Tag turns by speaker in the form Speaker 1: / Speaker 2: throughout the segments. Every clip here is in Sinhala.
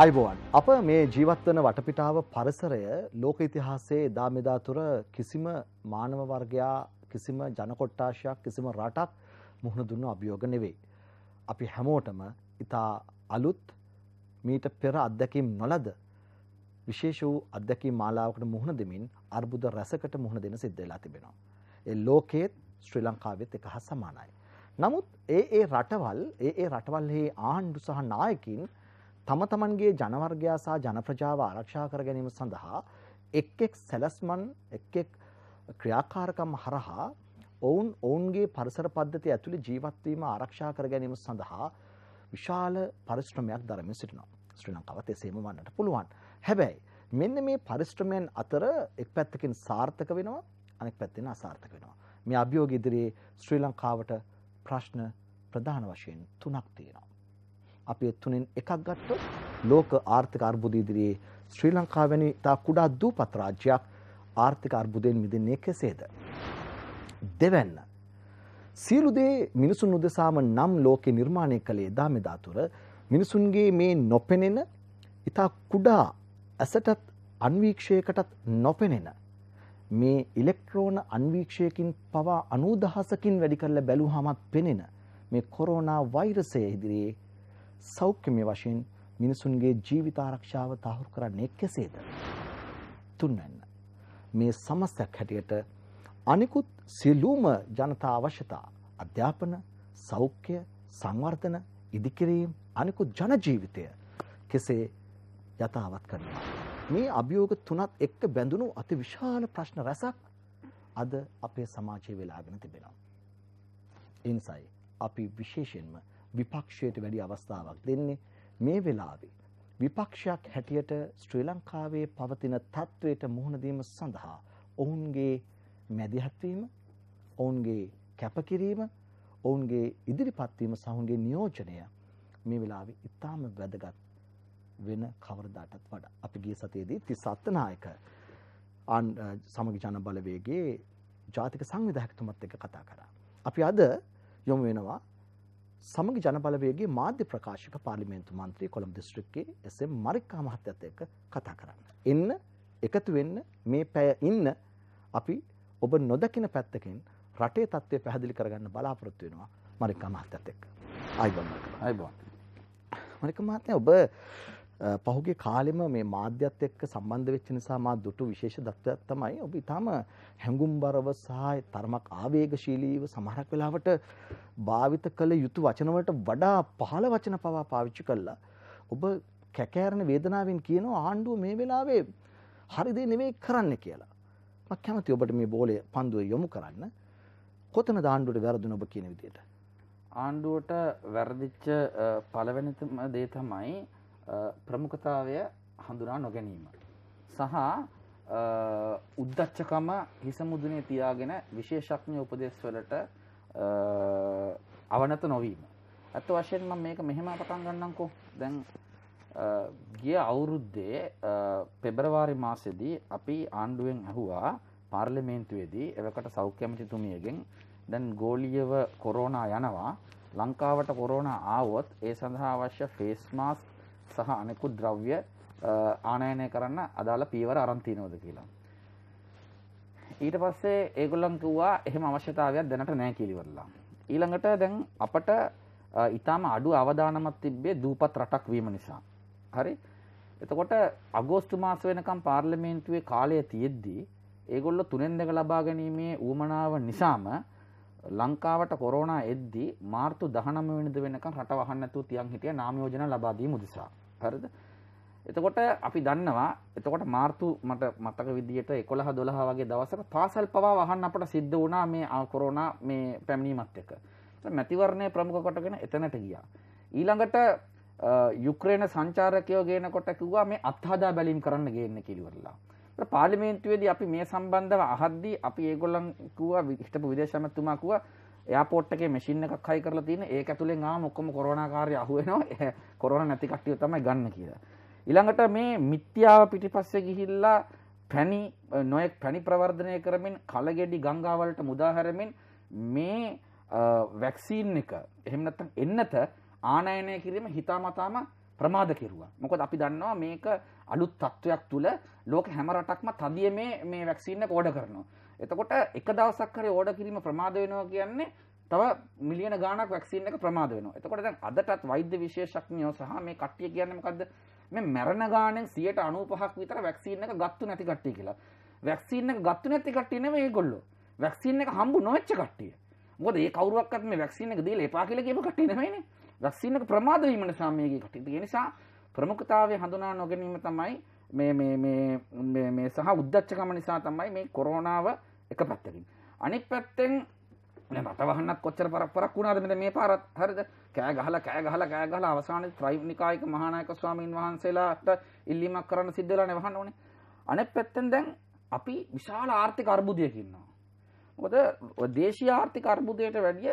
Speaker 1: අයිබෝවන් අප මේ ජීවත්වන වටපිටාව පරිසරය ලෝක ඉතිහාසයේ දාමෙදාතුර කිසිම මානව වර්ගයා කිසිම ජනකොට්ටාශයක් කිසිම රටක් මුහුණ දුන්න අභියෝග නෙවෙයි. අපි හැමෝටම ඉතා අලුත් මීට පෙර අත්දැකීම් නොලද විශේෂ වූ අත්දැකී මාලාවකට මුහුණ දෙමින් අර්බුද රැසකට මුහුණ දෙන සිද්ධවෙලා තිබෙනවා. ඒ ලෝකයේත් ශ්‍රී ලංකාවෙත් එක හස් සමානයි. නමුත් ඒ ඒ රටවල් ඒ ඒ රටවල්හි ආණ්ඩු සහ නායකින් තම තමන්ගේ ජනවර්ගයා සහ ජනප්‍රජාව ආරක්ෂා කර ගැනීම සඳහා එක් එක් සැලස්මන් එක් එක් ක්‍රියාකාරකම් හරහා ඔවුන් ඔවුන්ගේ පරිසර පද්ධති ඇතුළේ ජීවත්වීම ආරක්ෂා කර ගැනීම සඳහා විශාල පරිශ්‍රමයක් දරමින් සිටිනවා. ශ්‍රී ලංකාවත් එසේම වන්නට පුළුවන්. හැබැයි මෙන්න මේ පරිශ්‍රමයන් අතර එක් පැත්තකින් සාර්ථක වෙනවා අනෙක් පැත්තෙන් අසාර්ථක වෙනවා. මේ අභියෝග ඉදිරියේ ශ්‍රී ලංකාවට ප්‍රශ්න ප්‍රධාන වශයෙන් තුනක් තියෙනවා. අපි තුනෙන් එකක් ගත්තොත් ලෝක ආර්ථික අර්බුද ඉදිරියේ ශ්‍රී ලංකාව වැනි ඉතා කුඩා දූපත් රාජ්‍යයක් ආර්ථික අර්බුදයෙන් මිදෙන්නේ කෙසේද? දෙවැන්න. සියලු දේ මිනිසුන් උදෙසාම නම් ලෝකේ නිර්මාණය කළේ දාමෙදා තුර මිනිසුන්ගේ මේ නොපෙනෙන ඉතා කුඩා ඇසටත් අන්වීක්ෂයකටත් නොපෙනෙන මේ ඉලෙක්ට්‍රෝන අන්වීක්ෂයකින් පවා අනූදහසකින් වැඩි කරලා බැලුවාමත් පෙනෙන මේ කොරෝනා වෛරසය ඉදිරියේ සෞඛ්‍යමය වශයෙන් මිනිසුන්ගේ ජීවිත ආරක්ෂාව තහවුරු කරන්නේ කෙසේද? තුන්වැන්න. මේ සමස්තයක් හැටියට අනිකුත් සියලුම ජනතා අවශ්‍යතා අධ්‍යාපන, සෞඛ්‍ය, සංවර්ධන, ඉදිකිරීම, අනිකුත් ජන ජීවිතය කෙසේ යථාවත් කරනවා. මේ අභියෝග තුනත් එක්ක බැඳුණු අති විශාල ප්‍රශ්න රැසක් අද අපේ සමාජයේ වෙලාගෙන තිබෙනවා. ඒ නිසායි අපි විශේෂයෙන්ම විපක්ෂයට වැඩි අවස්ථාවක් දෙන්නේ මේ වෙලාවේ විපක්ෂයක් හැටියට ශ්‍රී ලංකාවේ පවතින තත්ත්වයට මුහුණ දීම සඳහා ඔවුන්ගේ මැදිහත් වීම ඔවුන්ගේ කැපකිරීම ඔවුන්ගේ ඉදිරිපත් වීම සහ ඔවුන්ගේ නියෝජනය මේ වෙලාවේ ඉතාම වැදගත් වෙන කවරදාටත් වඩා අපි ගිය සතියේදී තිස් අත්තනායක සමගි ජන බලවේගයේ ජාතික සංවිධායකතුමත් එක්ක කතා කරා. අපි අද යොමු වෙනවා සමග ජනබලවේගේ මාධ්‍ය ප්‍රකාශක පාර්ලිමේන්තු මන්ත්‍රී කොළඹ දිස්ත්‍රික්කයේ එස්.එම්. මරික්කා මහත්තයත් එක්ක කතා කරන්න. එන්න එකතු වෙන්න මේ පැය ඉන්න අපි ඔබ නොදකින පැත්තකින් රටේ තත්ත්වය පැහැදිලි කරගන්න බලාපොරොත්තු වෙනවා මරික්කා මහත්තයත් එක්ක. ආයිබෝන් මරික්කා. ආයිබෝන්. මරික්කා මහත්තයා ඔබ පහුගේ කාලෙම මේ මාධ්‍යත් එක්ක සම්බන්ධ වෙච්ච නිසා මා දුටු විශේෂ தත්වයක් තමයි ඔබ ඊටම හැඟුම්බරව සහ තරමක් ආවේගශීලීව සමහරක් වෙලාවට භාවිත කළ යුතු වචන වඩා පහළ වචන පවා පාවිච්චි කළා. ඔබ කැකෑරෙන වේදනාවෙන් කියනවා ආණ්ඩුව මේ වෙලාවේ හරි දේ නෙමෙයි කරන්න කියලා. මම කැමති ඔබට මේ බෝලේ පන්දුව යොමු කරන්න. කොතනද ආණ්ඩුවට වැරදුන ඔබ කියන විදිහට?
Speaker 2: ආණ්ඩුවට වැරදිච්ච පළවෙනිම දේ තමයි ප්‍රමුඛතාවය හඳුනා නොගැනීම. සහ උද්දච්චකම හිස මුදුනේ තියාගෙන විශේෂඥ උපදෙස් වලට අවනත නොවීම. අත වශයෙන් මම මේක මෙහෙම පටන් ගන්නම්කෝ. දැන් ගිය අවුරුද්දේ පෙබරවාරි මාසෙදී අපි ආණ්ඩුවෙන් ඇහුවා පාර්ලිමේන්තුවේදී එවකට සෞඛ්‍ය ඇමතිතුමියගෙන් දැන් ගෝලීයව කොරෝනා යනවා ලංකාවට කොරෝනා ආවොත් ඒ සඳහා අවශ්‍ය ෆේස් මාස්ක් සහ අනෙකුත් ද්‍රව්‍ය ආනයනය කරන්න අදාළ පීවර අරන් තියනවද කියලා. ඊට පස්සේ ඒගොල්ලන් කිව්වා එහෙම අවශ්‍යතාවයක් දැනට නැහැ කියලා. ඊළඟට දැන් අපට ඊටාම අඩු අවදානමක් තිබ්බේ දූපත් රටක් වීම නිසා. හරි? එතකොට අගෝස්තු මාස වෙනකම් පාර්ලිමේන්තුවේ කාලය තියෙද්දී ඒගොල්ලෝ තුනෙන් දෙක ලබා ගැනීමේ ඌමනාව නිසාම ලංකාවට කොරෝනා එද්දී මාර්තු 19 වෙනිදා වෙනකම් රට වහන්න නැතුව තියන් හිටිය නාම යෝජනා ලබා දීම උදෙසා හරිද එතකොට අපි දන්නවා එතකොට මාර්තු මට මතක විදියට එකොළහ දොළහ වගේ දවසක පාසල් පවා වහන්න අපට සිද්ධ වුණා මේ කොරෝනා මේ පැමිණීමත් එක මැතිවරණය ප්‍රමුඛ කොටගෙන එතනට ගියා ඊළඟට යුක්‍රේන සංචාරකයෝ ගේන කොට කිව්වා මේ අත්හදා බැලීම් කරන්න ගේන්න කිරිවරලා පාර්ලිමේන්තුවේදී අපි මේ සම්බන්ධව අහද්දී අපි ඒගොල්ලන් කිව්වා හිටපු විදේශ ඇමතුමා කිව්වා එයාපෝට් එකේ මැෂින් එකක් හයි කරලා තියෙන ඒක ඇතුලෙන් ආම ඔක්කොම කොරෝනා කාර්ය අහුවෙනවා කොරෝනා නැති කට්ටිය තමයි ගන්න කියලා ඊළඟට මේ මිත්‍යාව පිටිපස්සේ ගිහිල්ලා පැණි නොයෙක් පැණි ප්‍රවර්ධනය කරමින් කලගෙඩි ගංගාවලට මුදා හැරමින් මේ වැක්සීන් එක එහෙම නැත්නම් එන්නත ආනයනය කිරීම හිතාමතාම ප්‍රමාද කෙරුවා. මොකද අපි දන්නවා මේක අලුත් තත්ත්වයක් තුල ලෝක හැම රටක්ම තදිය මේ මේ වැක්සීන් එක ඕඩර් කරනවා. එතකොට එක දවසක් හරි ඕඩර් කිරීම ප්‍රමාද වෙනවා කියන්නේ තව මිලියන ගාණක් වැක්සින් එක ප්‍රමාද වෙනවා. එතකොට දැන් අදටත් වෛද්‍ය විශේෂඥයෝ සහ මේ කට්ටිය කියන්නේ මොකද්ද? මේ මරණ ගාණෙන් 95%ක් විතර වැක්සින් එක ගත්තු නැති කට්ටිය කියලා. වැක්සින් එක ගත්තු නැති කට්ටිය නෙවෙයි ඒගොල්ලෝ. වැක්සින් එක හම්බු නොවෙච්ච කට්ටිය. මොකද ඒ කවුරුවක්වත් මේ වැක්සින් එක දීලා එපා කියලා කියපු කට්ටිය නෙවෙයිනේ. වැක්සින් එක ප්‍රමාද වීම නිසා මේකේ කට්ටිය. ඒ නිසා ප්‍රමුඛතාවය හඳුනා නොගැනීම තමයි මේ සහ උද්දච්චකම නිසා තමයි මේ කොරෝණාව එක පැත්තකින්. අනිත් පැත්තෙන් මතවහන්න කොච්චර පරපරක් වුණාද මෙතන මේ පාරත් හරිද කෑ ගහලා කෑ ගහලා කෑ ගහලා අවසානයේ ත්‍රිවිධ නිකායක මහානායක ස්වාමීන් වහන්සේලාට ඉල්ලීමක් කරන්න සිද්ධ වෙලා නෙවහන්න ඕනේ අනෙක් පැත්තෙන් දැන් අපි විශාල ආර්ථික අර්බුදයක ඉන්නවා මොකද දේශීය ආර්ථික අර්බුදයට වැඩිය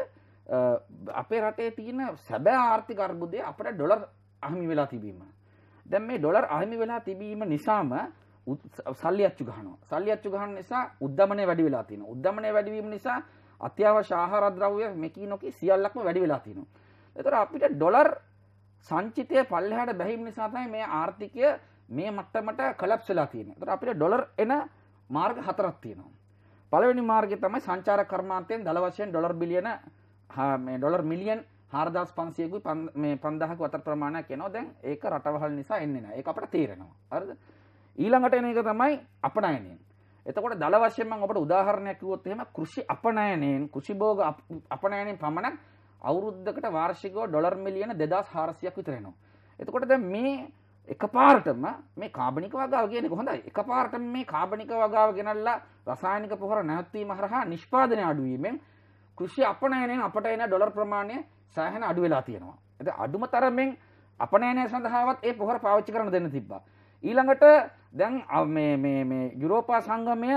Speaker 2: අපේ රටේ තියෙන සැබෑ ආර්ථික අර්බුදය අපට ඩොලර් අහිමි වෙලා තිබීම දැන් මේ ඩොලර් අහිමි වෙලා තිබීම නිසාම සල්ලි අච්චු ගහනවා. සල්ලි අච්චු ගහන නිසා උද්දමනය වැඩි වෙලා තියෙනවා. උද්දමනය වැඩි වීම නිසා අත්‍යවශ්‍ය ආහාර ද්‍රව්‍ය මෙකී නොකී සියල්ලක්ම වැඩි වෙලා තියෙනවා. ඒතර අපිට ඩොලර් සංචිතය පල්ලෙහාට බැහිම නිසා තමයි මේ ආර්ථිකය මේ මට්ටමට කලප්ස් වෙලා තියෙන්නේ. ඒතර අපිට ඩොලර් එන මාර්ග හතරක් තියෙනවා. පළවෙනි මාර්ගය තමයි සංචාර කර්මාන්තයෙන් දල වශයෙන් ඩොලර් බිලියන මේ ඩොලර් මිලියන් හාරදස් පන්සියකු මේ පන්දහක අතර ප්‍රමාණයක් එනවා දැන් ඒක රටවහල් නිසා එන්නේ නෑ ඒක අපට තේරෙනවා හරිද ඊළඟට එන එක තමයි අපනයනයෙන් එතකොට දල වශයෙන්ම ඔබට උදාහරණයක් කිව්වොත් එහෙම කෘෂි අපනයනයෙන් කෘෂි භෝග අපනයනයෙන් පමණක් අවුරුද්දකට වාර්ෂිකව ඩොලර් මිලියන 2400ක් විතර එනවා එතකොට දැන් මේ එකපාරටම මේ කාබනික වගාව කියන්නේ කොහොඳයි එකපාරටම මේ කාබනික වගාව ගෙනල්ලා රසායනික පොහොර නැවැත්වීම හරහා නිෂ්පාදනය අඩු වීමෙන් කෘෂි අපනයනයෙන් අපට එන ඩොලර් ප්‍රමාණය සෑහෙන අඩු වෙලා තියෙනවා. ඇද අඩුම තරමෙන් අපනෑනය සඳහාවත් ඒ පොහර පාවිච්චි කරන දෙන්න තිබ්බා. ඊළඟට දැන් යුරෝපා සංගමය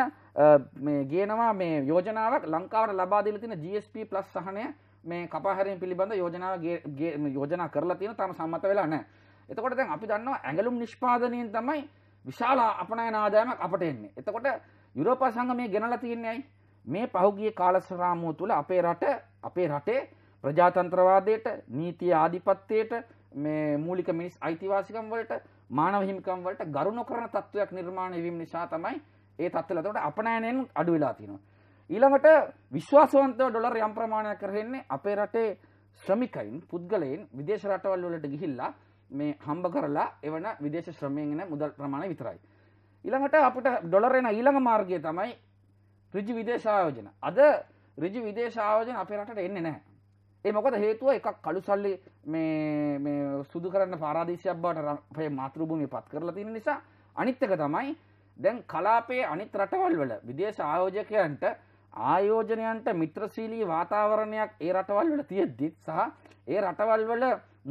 Speaker 2: ගේනවා මේ යෝජනාවක් ලංකාවට ලබාදිල තින GSP පලස් සහනය මේ කපාහැරෙන් පිළිබඳ යෝජනාවගේ යෝජනා කරලා තියෙන තම සම්මත වෙලා නෑ. එතකොට දැන් අපි දන්නවා ඇඟලුම් නිෂ්පාදනයෙන් තමයි විශාල අපනය නාදායමක් අපට එන්නේ. එතකොට යුරෝපා සංගමය ගෙනලා තියන්නේයි මේ පහුගිය කාලසරාමුව තුළ අපේ රට අපේ රටේ ප්‍රජාතන්ත්‍රවාදයට නීතිය ආධිපත්‍යයට මේ මූලික මිනිස් අයිතිවාසිකම් වලට මානව හිමිකම් වලට ගරු නොකරන තත්වයක් නිර්මාණය වීම නිසා තමයි ඒ තත්ත්වල එතකොට අපනයනයෙන් අඩු වෙලා තියෙනවා. ඊළඟට විශ්වාසවන්තව ඩොලර් යම් ප්‍රමාණයක් කරෙන්නේ අපේ රටේ ශ්‍රමිකයින් පුද්ගලයන් විදේශ රටවල් වලට ගිහිල්ලා මේ හම්බ කරලා එවන විදේශ ශ්‍රමයෙන් එන මුදල් ප්‍රමාණය විතරයි. ඊළඟට අපිට ඩොලර් එන ඊළඟ මාර්ගය තමයි ඍජු විදේශ ආයෝජන. අද ඍජු විදේශ ආයෝජන අපේ රටට එන්නේ නැහැ. ඒ මොකද හේතුව එකක් කළු සල්ලි මේ සුදු කරන්න පාරාදේශයක් බවට පේ මාතෘභූමි පත් කරලා තියෙන නිසා අනිත්තක තමයි දැන් කලාපයේ අනිත් රටවල් වල විදේශ ආයෝජකයන්ට ආයෝජනයන්ට මිත්‍රශීලී වාතාවරණයක් ඒ රටවල් වල තියෙද්දිත් සහ ඒ රටවල් වල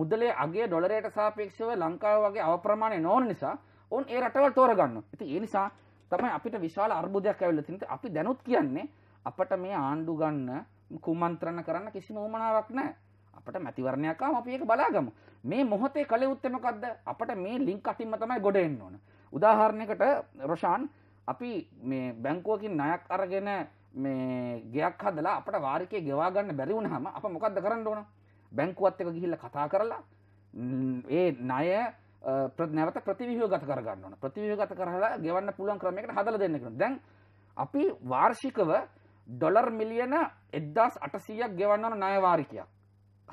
Speaker 2: මුදලේ අගේ ඩොලරයට සාපේක්ෂව ලංකාව වගේ අවප්‍රමාණය නොවන නිසා ඔවුන් ඒ රටවල් තෝරගන්න. ඉතින් ඒ නිසා තමයි අපිට විශාල අර්බුදයක් ඇවිල්ලා තියෙන්නේ. අපි දැනුත් කියන්නේ අපට මේ ආණ්ඩු ගන්න කුමන්ත්‍රණ කරන්න කිසිම උමනාවක් නෑ අපට මැතිවරණයක්කාම අප ඒක බලාගම මේ මොහොතේ කළ උත්තමකක්ද අපට මේ ලිින් කටින්ම තමයි ගොඩ එන්න ඕන උදාහරණයකට රොෂාන් අපි මේ බැංකුවකින් නයක් අරගෙන මේ ගයක් හදලා අපට වාරිකය ගෙවාගන්න බැරිවුණ හම අප මොකක්ද කරන්න ඕන බැංකුවත් එක ගිහිල්ල කතා කරලා ඒ නය ප්‍රනැවත ප්‍රතිවිහෝ ගත කරගන්න ප්‍රතිවිය ගත කරලා ගෙවන්න පුළන් ක්‍රමයකට හදල දෙන්නෙන දැන් අපි වාර්ෂිකව ඩොලර් මිලියන එද්දස් අටසීයක් ගෙවන්නවන නයවාරිකයක්.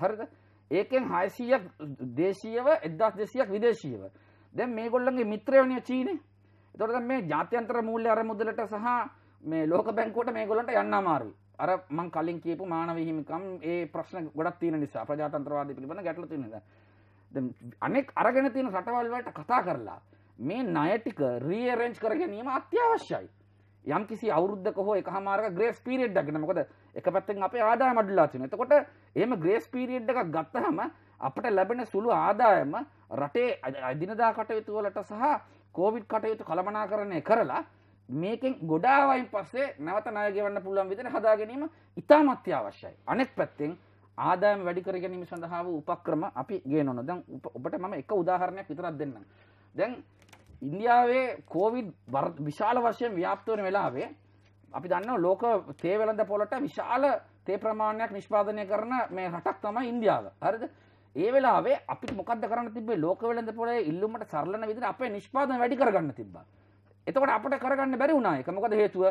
Speaker 2: හරිද ඒකෙන් හයසීයක් දේශීව එදස් දෙසියක් විදේශීව. දැන් මේ ගොල්ලන්ගේ මිත්‍රයවනය චීනය තොරද මේ ජාත්‍යන්ත්‍ර මූල්‍ය අර මුදලට සහ මේ ලෝක බැංකුවට මේ ගොලට යන්න මාරු. අර මං කලින් කියපු මානවහිමිකම් ඒ ප්‍රශ්න ගොඩක් තියෙන නිසා ප්‍රජාතන්ත්‍රවාද පිළිබඳ ගැටල තිනද. අනෙක් අරගෙන තියෙන රටවල්වලට කතා කරලා මේ නයටික රීරෙන්ච් කර ගැනීම අත්‍යවශ්‍යයි. යම් කිසි අවුද්ධක හෝ එකහමාරක ග්‍රේස් පිරිියඩ් ගෙන මොකද එක පැත්තෙන් අපේ ආදා මඩුලාචන එතකොට එම ග්‍රේස් පිරිියඩ් එකක් ගත්තහම අපට ලැබෙන සුළු ආදායම රටේ අදිනදා කටයුතු වලට සහ කෝවිඩ් කටයුතු කළමනා කරණය කරලා මේකෙන් ගොඩාවයින් පස්සේ නැවත නයගෙවන්න පුළුවන් විදින හදා ගැනීම ඉතාමත්්‍ය අවශ්‍යයි අනෙක් පැත්තෙන් ආදායම වැඩිකර ගැනීම සඳහාව උපක්‍රම අපි ගේ නොන දැන් ඔබට මම එක උදාහරණයක් විතරත් දෙන්න දැන් ඉන්දියාවේ කෝවිඩ් විශාල වශයෙන් ව්‍යාප්තවන වෙලාවේ අපි දන්න ලෝක තේවලඳ පොලට විශාල තේ ප්‍රමාණයක් නිෂ්පාදනය කරන මේ රටක් තමයි ඉන්දියාව හරිද ඒ වෙලාවේ අපි මොකද කරන්න තිබේ ලෝක වෙලඳ පොලේ ඉල්ලුමට සරලන විදිහට අපේ නිෂ්පාදන වැඩි කරගන්න තිබ්බා එතකොට අපට කරගන්න බැරි වුණා ඒක මොකද හේතුව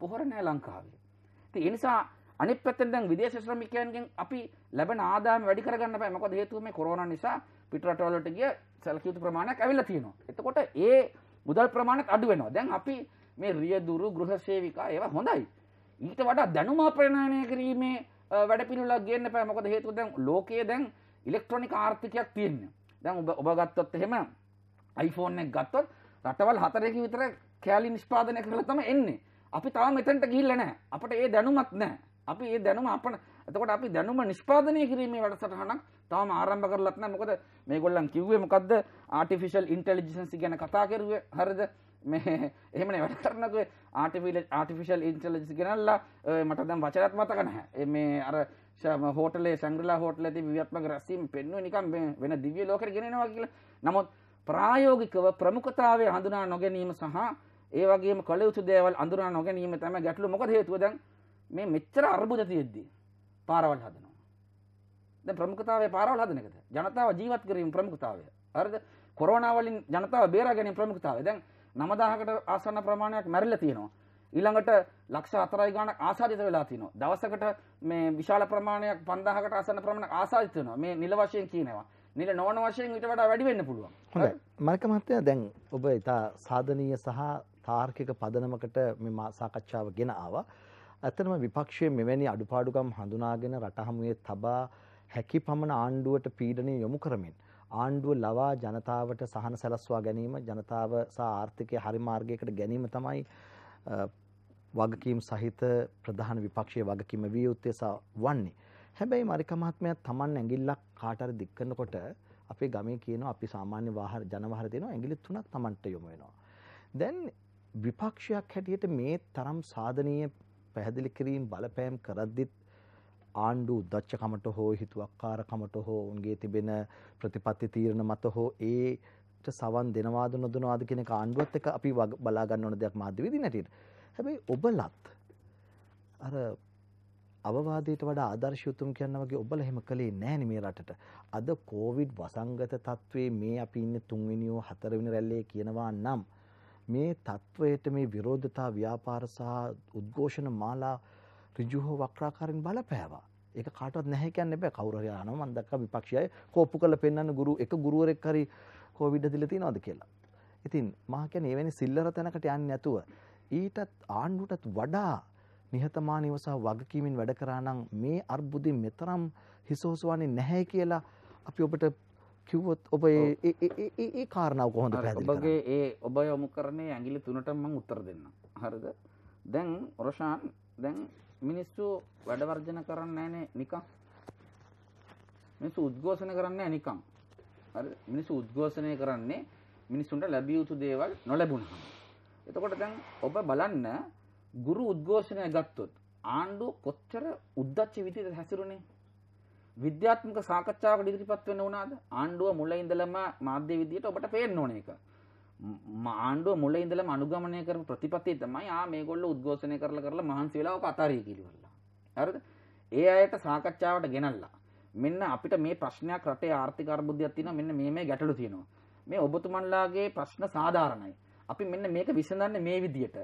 Speaker 2: පොහොර නැහැ ලංකාවේ ඉතින් ඒ නිසා අනිත් පැත්තෙන් දැන් විදේශ ශ්‍රමිකයන්ගෙන් අපි ලැබෙන ආදායම වැඩි කරගන්න බෑ මොකද හේතුව මේ කොරෝනා නිසා පිටරටවලට ගිය සැලකයුතු ප්‍රමාණයක් ඇවිල්ලා තියෙනවා. එතකොට ඒ මුදල් ප්‍රමාණයත් අඩු වෙනවා. දැන් අපි මේ රියදුරු ගෘහසේවිකා ඒවා හොඳයි. ඊට වඩා දැනුම ප්‍රණයනය කිරීමේ වැඩපිළිවෙලක් ගේන්න එපා. මොකද හේතුව දැන් ලෝකයේ දැන් ඉලෙක්ට්‍රොනික ආර්ථිකයක් තියෙනවා. දැන් ඔබ ඔබ ගත්තොත් එහෙම iPhone එක ගත්තොත් රටවල් හතරක විතර කෑලි නිෂ්පාදනය කරලා තමයි එන්නේ. අපි තාම මෙතනට ගිහිල්ලා නැහැ. අපිට ඒ දැනුමක් නැහැ. අපි ඒ දැනුම අපේ එතකොට අපි දැනුම නිෂ්පාදනය කිරීමේ වැඩසටහනක් තාම ආරම්භ කරලත් නැහැ. මොකද මේගොල්ලන් කිව්වේ මොකද්ද? artificial intelligence ගැන කතා කරුවේ. හරිද? මේ එහෙම නේ වැඩ කරනකෝ artificial intelligence ගැනලා මට දැන් වචනත් මතක නැහැ. මේ අර හෝටලේ සංග්‍රලා හෝටලේදී විව්‍යාත්මක රැස්වීම පෙන්වුවේ නිකන් මේ වෙන දිව්‍ය ලෝකෙට ගෙනෙනවා කියලා. නමුත් ප්‍රායෝගිකව ප්‍රමුඛතාවය හඳුනා නොගැනීම සහ ඒ වගේම කළ යුතු දේවල් අඳුනා නොගැනීම තමයි ගැටලු. මොකද හේතුව දැන් මේ මෙච්චර අර්බුද තියෙද්දී පාරවල් හදනවා. දැන් ප්‍රමුඛතාවය පාරවල් හදන එකද? ජනතාව ජීවත් කිරීම ප්‍රමුඛතාවය. හරිද? කොරෝනා වලින් ජනතාව බේරා ගැනීම ප්‍රමුඛතාවය. දැන් 9000කට ආසන්න ප්‍රමාණයක් මැරිලා තියෙනවා. ඊළඟට ලක්ෂ 4යි ගණක් ආසාදිත වෙලා තිනවා. දවසකට මේ විශාල ප්‍රමාණයක් 5000කට ආසන්න ප්‍රමාණයක් ආසාදිත වෙනවා. මේ නිල වශයෙන් කියනවා. නිල නොවන වශයෙන් ඊට වඩා වැඩි වෙන්න පුළුවන්.
Speaker 1: හොඳයි. මල්ක මහත්තයා දැන් ඔබ ඉතා සාධනීය සහ තාර්කික පදනමකට මේ සාකච්ඡාව ගෙන ආවා. ඇතනම විපක්ෂයේ මෙවැනි අඩුපාඩුකම් හඳුනාගෙන රටහමුවේ තබා හැකි පමණ ආණ්ඩුවට පීඩනය යොමු කරමින්. ආණ්ඩුව ලවා ජනතාවට සහන සැලස්වා ගැනීම ජනතාව සහ ආර්ථිකය හරිමාර්ගයකට ගැනීම තමයි වගකීම් සහිත ප්‍රධාන විපක්ෂය වගකීම විය යුත්තේ වන්නේ. හැබැයි මරික මහත්මයා Taman ඇඟිල්ලක් කාට හරි දික් කරනකොට අපේ ගමේ කියනවා අපි සාමාන්‍ය වාහන ජනවාහන දෙනවා ඇඟිලි තුනක් Tamanට යොමු වෙනවා. දැන් විපක්ෂයක් හැටියට මේ තරම් සාධනීය පැහැදිලි කිරීම් බලපෑම් කරද්දිත් ආණ්ඩු දච්චකමට හෝ හිතුවක්කාරකමට හෝ උන්ගේ තිබෙන ප්‍රතිපත්ති තීරණ මත හෝ ඒට සවන් දෙනවාද නොදනවාද කෙනෙක ආණ්ඩුවත් එක අපි බලාගන්න ඕන දෙයක් මාධ්‍යවිදි නැටට හැබැයි ඔබලත් අර අවවාදයට වඩා ආදර්ශයුතුම් කියන්න වගේ ඔබල හෙම කළේ නෑන මේ රටට අද කෝවිඩ් වසංගත තත්ත්වේ මේ අපි ඉන්න තුන්විනිියෝ හතරවිනි රැල්ලේ කියනවා නම් මේ තත්වයට මේ විරෝධතා ව්‍යාපාර සහ උද්ඝෝෂණ මාලා ඍජුව වක්‍රාකාරයෙන් බලපෑවා. ඒක කාටවත් නැහැ කියන්න බෑ. කවුරු හරි ආනවා මම දැක්කා විපක්ෂය කෝප්පු කරලා පෙන්වන්න ගුරු එක ගුරුවරෙක් හරි කොවිඩ් දීලා තියනවාද කියලා. ඉතින් මම කියන්නේ එවැනි සිල්ලර තැනකට යන්නේ නැතුව ඊටත් ආණ්ඩුවටත් වඩා නිහතමානීව සහ වගකීමෙන් වැඩ කරා නම් මේ අර්බුදෙ මෙතරම් හිසෝසවන්නේ නැහැ කියලා අපි ඔබට කිව්වොත් ඔබ
Speaker 2: ඒ
Speaker 1: කාරණාව කොහොඳ ඔබගේ
Speaker 2: ඒ ඔබ යොමු කරනේ ඇගිලි තුනට මං උත්තර දෙන්න හරිද දැන් ඔරෂාන් දැන් මිනිස්සු වැඩවර්ජන කරන්න ෑනේ නිකම් මිනිස් උද්ගෝෂණ කරන්න නිකම් මිනිස් උද්ගෝෂණය කරන්නේ මිනිස්සුන්ට ලැබිය යුතු දේවල් නොලැබුණ එතකොට දැන් ඔබ බලන්න ගුරු උද්ගෝෂණය ගත්තොත් ආණ්ඩුව කොච්චර උද්දච්ච විදියට හැසිරුණේ විද්‍යාත්මක සාකච්ඡාවකට ඉදිරිපත් වෙන්න උනාද? ආණ්ඩුව මුල ඉඳලම මාධ්‍ය විදියට ඔබට පේන්න ඕන එක. ආණ්ඩුව මුල ඉඳලම අනුගමනය කරපු ප්‍රතිපත්තිය තමයි ආ මේගොල්ලෝ උද්ඝෝෂණය කරලා කරලා මහන්සි වෙලා ඔක අතාරිය කියලා. හරිද? ඒ අයට සාකච්ඡාවට ගෙනල්ලා මෙන්න අපිට මේ ප්‍රශ්නයක් රටේ ආර්ථික අර්බුදයක් තියෙනවා මෙන්න මේ මේ ගැටලු තියෙනවා. මේ ඔබතුමන්ලාගේ ප්‍රශ්න සාධාරණයි. අපි මෙන්න මේක විසඳන්නේ මේ විදියට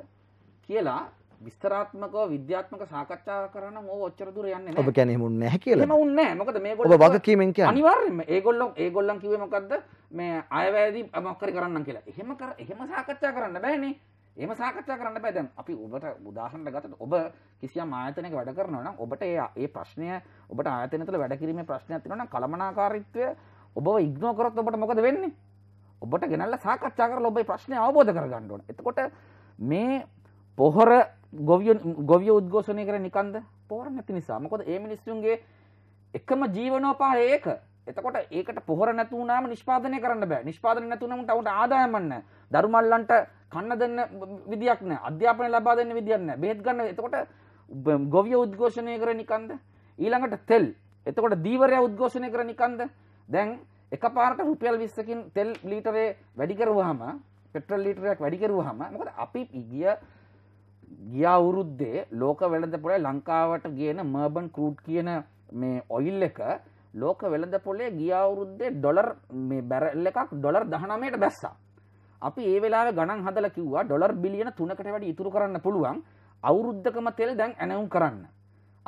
Speaker 2: කියලා විස්තරාත්මකව විද්‍යාත්මක සාකච්ඡා කරන ම ඔච්චර දුර යන්නේ ඔබ කියන්නේ
Speaker 1: එහෙම උන්නේ නැහැ කියලා. එහෙම
Speaker 2: උන්නේ නැහැ. මොකද මේගොල්ලෝ ඔබ වගකීමෙන් කියන්නේ. අනිවාර්යයෙන්ම ඒගොල්ලෝ ඒගොල්ලන් කිව්වේ මොකද්ද? මේ අයවැයදී මොකක් හරි කරන්නම් කියලා. එහෙම කර එහෙම සාකච්ඡා කරන්න බෑනේ. එහෙම සාකච්ඡා කරන්න බෑ දැන්. අපි ඔබට උදාහරණයක් ගත්තොත් ඔබ කිසියම් ආයතනයක වැඩ කරනවා නම් ඔබට ඒ ඒ ප්‍රශ්නය ඔබට ආයතනය තුළ වැඩ කිරීමේ ප්‍රශ්නයක් තියෙනවා නම් කලමනාකාරීත්වය ඔබව ඉග්නෝ කරොත් ඔබට මොකද වෙන්නේ? ඔබට ගෙනල්ලා සාකච්ඡා කරලා ඔබේ ප්‍රශ්නේ අවබෝධ කරගන්න ඕන. එතකොට මේ පොහොර ගොවිය ගොවිය උද්ඝෝෂණය කර නිකන්ද පෝර නැති නිසා මොකද ඒ මිනිස්සුන්ගේ එකම ජීවනෝපාය ඒක එතකොට ඒකට පොහොර නැතුවනාම නිෂ්පාදනය කරන්න බෑ නිෂ්පාදන නැතුනමට අවුට ආදායමන්න දරුමල්ලන්ට කන්න දෙන්න විදියක් නෑ අධ්‍යාපනය ලබා දෙන්න විදියන්න බෙහෙත් ගන්න එතකොට ගොවිය උද්ඝෝෂණය කර නිකන්ද ඊළඟට තෙල් එතකොට දීවරය උද්ඝෝෂණය කර නිකන්ද දැන් එක පාරට රුපියල් විස්සකින් තෙල් ලීටරේ වැඩිකරුවහම පෙට්‍රල් ලීටරයක් වැඩිකරුවහම මොකද අපි ඉගිය ගිය අවුරුද්දේ ලෝක වෙළඳ පොලේ ලංකාවට ගියන මර්බන් කරූට් කියන මේ ඔයිල් එක ලෝක වෙළඳ පොලේ ගිය අවුරුද්දේ ඩොලර් මේ බැරල් එකක් ඩොලර් දහනමයට බැස්සා. අපි ඒ වෙලාවේ ගණන් හදලා කිව්වා ඩොලර් බිලියන 3කට වැඩි ඉතුරු කරන්න පුළුවන් අවුරුද්දකම තෙල් දැන් ඇනවුම් කරන්න.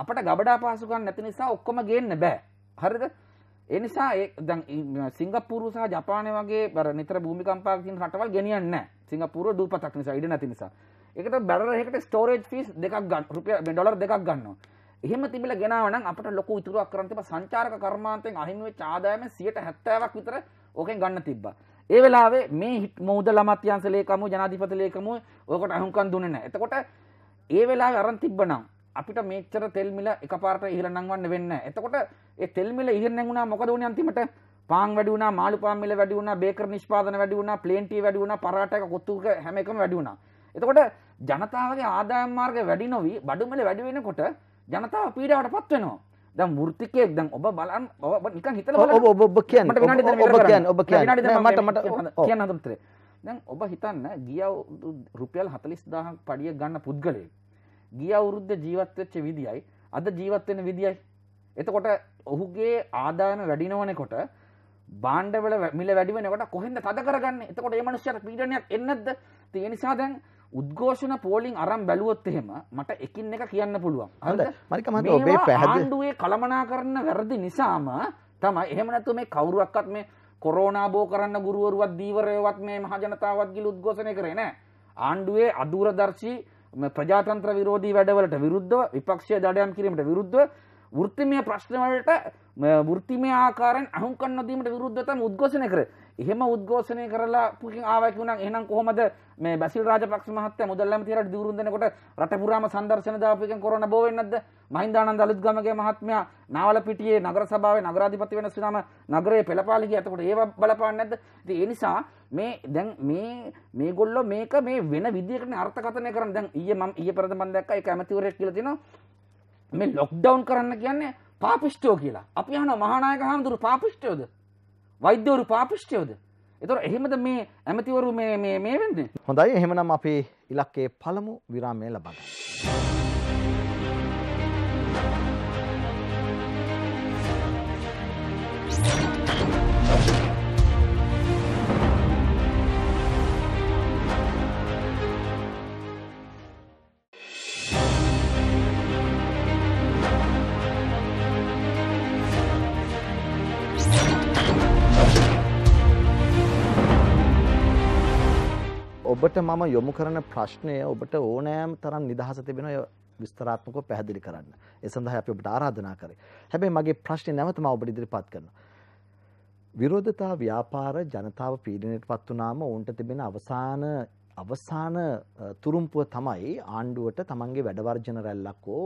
Speaker 2: අපට ගබඩා පහසුකම් නැති නිසා ඔක්කොම ගේන්න බෑ. හරිද? ඒ නිසා ඒ දැන් සිංගප්පූරු සහ ජපානය වගේ බර නිතර භූමිකම්පාවකින් රටවල් ගෙනියන්නේ නැහැ. සිංගප්පූරුව දූපතක් නිසා ඉඩ නැති නිසා. එකට බැරහෙකට ස්ටෝරේජ් ෆිස් දෙකක් ගන්න රුපිය ඩොලර් දෙකක් ගන්නවා එහෙම තිබිල ගෙනවනම් අපට ලොකු ඉතුරුවක් කරන්න තිබ්බා සංචාරක කර්මාන්තයෙන් අහිමි වෙච්ච ආදායම 70ක් විතර ඕකෙන් ගන්න තිබ්බා ඒ වෙලාවේ මේ මුදල් අමාත්‍යාංශ ලේකම්ව ජනාධිපති ලේකම්ව ඕකට අහුම්කම් දුන්නේ නැහැ එතකොට ඒ වෙලාවේ අරන් තිබ්බනම් අපිට මේච්චර තෙල් මිල එකපාරට ඉහළ නංවන්න වෙන්න එතකොට ඒ තෙල් මිල ඉහළ නැගුණා මොකද වුණේ අන්තිමට පාන් වැඩි වුණා මාළු පාන් මිල වැඩි වුණා බේකර් නිෂ්පාදන වැඩි වුණා ප්ලේන් ටී වැඩි වුණා පරාටයක කොත්තුක හැම එකම වැඩි වුණා එතකොට ජනතාවගේ ආදායම් මාර්ග වැඩි නොවී බඩුමල වැඩි වෙනකොට ජනතාව පීඩාවට පත් වෙනවා. දැන් මෘතිකයෙක් දැන් ඔබ බලන්න ඔබ නිකන් හිතලා බලන්න. ඔබ ඔබ ඔබ කියන්න. මට විනාඩි දෙකක් ඔබ කියන්න. ඔබ කියන්න. මට මට කියන්න හදන්න උත්තරේ. දැන් ඔබ හිතන්න ගිය රුපියල් 40000ක් පඩිය ගන්න පුද්ගලයෙක් ගිය අවුරුද්ද ජීවත් වෙච්ච විදියයි අද ජීවත් වෙන විදියයි. එතකොට ඔහුගේ ආදායම වැඩි නොවනකොට භාණ්ඩවල මිල වැඩි වෙනකොට කොහෙන්ද තද කරගන්නේ? එතකොට මේ මිනිස්සුන්ට පීඩනයක් එන්නේ නැද්ද? ඒ නිසා දැන් උද්ඝෝෂණ පෝලිින් අරම් බැලුවොත් එහෙම මට එකින් එක කියන්න පුළුවන් හඳ මරිකමට ඔබේ පැහදුවේ කළමනා කරන්න වැරදි නිසාම තම එහෙමනැතු මේ කවුරුවක්කත් මේ කොරෝනා බෝ කරන්න ගුරුවරුවත් දීවරයවත් මේ මහජනතාවත්ගිල උද්ඝෝෂණය කරන ආණ්ඩුවේ අදූරදර්ශී ප්‍රජාතන්ත්‍ර විරෝධී වැඩවලට විරුද්ධ විපක්ෂය දඩයම් කිරීමට විරුද්ධ ෘත්තිමය ප්‍රශ්නවලට ෘතිමය ආකාරෙන් අහුකන් නොදීමට විරුද්ධතම උද්ඝෝෂණය කර එහෙම උද්ඝෝෂණය කරලා පුකින් ආවයි වුණා එහෙනම් කොහොමද මේ බැසිල් රාජපක්ෂ මහත්තයා මුදල් ඇමතිවරට දිවුරුම් දෙනකොට රට පුරාම සංදර්ශන දාපු එකෙන් කොරෝනා බෝ වෙන්නේ නැද්ද මහින්දානන්ද අලුත්ගමගේ මහත්මයා නාවලපිටියේ නගර සභාවේ නගරාධිපති වෙන සුනම නගරයේ පෙළපාලි ගියා එතකොට ඒව බලපාන්නේ නැද්ද ඉතින් ඒ නිසා මේ දැන් මේ මේගොල්ලෝ මේක මේ වෙන විදියකට අර්ථකථනය කරන දැන් ඊයේ මම ඊයේ පෙරද මම දැක්කා ඒක ඇමතිවරයෙක් කියලා දෙනවා මේ ලොක්ඩවුන් කරන්න කියන්නේ පාපිෂ්ටෝ කියලා අපි අහනවා මහානායක හාමුදුරු පාපිෂ්ටෝද වෛද්‍යවරු පාපිෂ්ටයෝද. එතොර එහෙමද මේ ඇමතිවරු මේ වෙන්නේ.
Speaker 1: හොඳයි එහෙමනම් අපේ ඉලක්කේ පළමු විරාමය ලබගන්න. ඔබට මම යොමු කරන ප්‍රශ්නය ඔබට ඕනෑම තරම් නිදහස තිබෙන විස්තරාත්මකව පැහැදිලි කරන්න. ඒ සඳහා අපි ඔබට ආරාධනා කරේ. හැබැයි මගේ ප්‍රශ්නේ නැවතම ඔබට ඉදිරිපත් කරනවා. විරෝධතා ව්‍යාපාර ජනතාව පීඩනයට පත් වුණාම ඔවුන්ට තිබෙන අවසාන අවසාන තුරුම්පුව තමයි ආණ්ඩුවට තමන්ගේ වැඩවර්ජන රැල්ලක් හෝ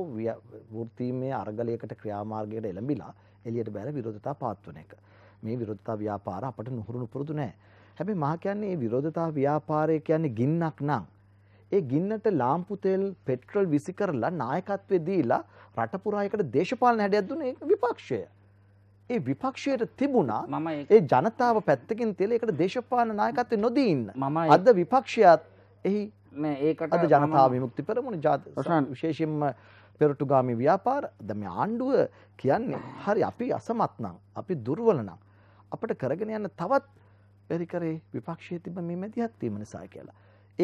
Speaker 1: වෘත්තීමේ අරගලයකට ක්‍රියාමාර්ගයට එළඹිලා එළියට බැල විරෝධතා පාත්වන එක. මේ විරෝධතා ව්‍යාපාර අපට නුහුරුණු පුරුදු නෑ. හැබැයි මා කියන්නේ මේ විරෝධතා ව්‍යාපාරය කියන්නේ ගින්නක් නං. ඒ ගින්නට ලාම්පු තෙල් පෙට්‍රල් විසි කරලා නායකත්වයේ දීලා රට පුරා එකට දේශපාලන හැඩයක් දුන්නේ ඒක විපක්ෂය. ඒ විපක්ෂයට තිබුණා මම ඒ ජනතාව පැත්තකින් තියලා ඒකට දේශපාලන නායකත්වෙ නොදී ඉන්න. අද විපක්ෂයත් එහි මේ ඒකට අද ජනතා විමුක්ති පෙරමුණ විශේෂයෙන්ම පෙරටුගාමි ව්‍යාපාර දැන් මේ ආණ්ඩුව කියන්නේ හරි අපි අසමත් නම් අපි දුර්වල නම් අපිට කරගෙන යන්න තවත්
Speaker 2: බැරි කරේ විපක්ෂයේ තිබ්බ මේ මැදිහත් වීම නිසා කියලා.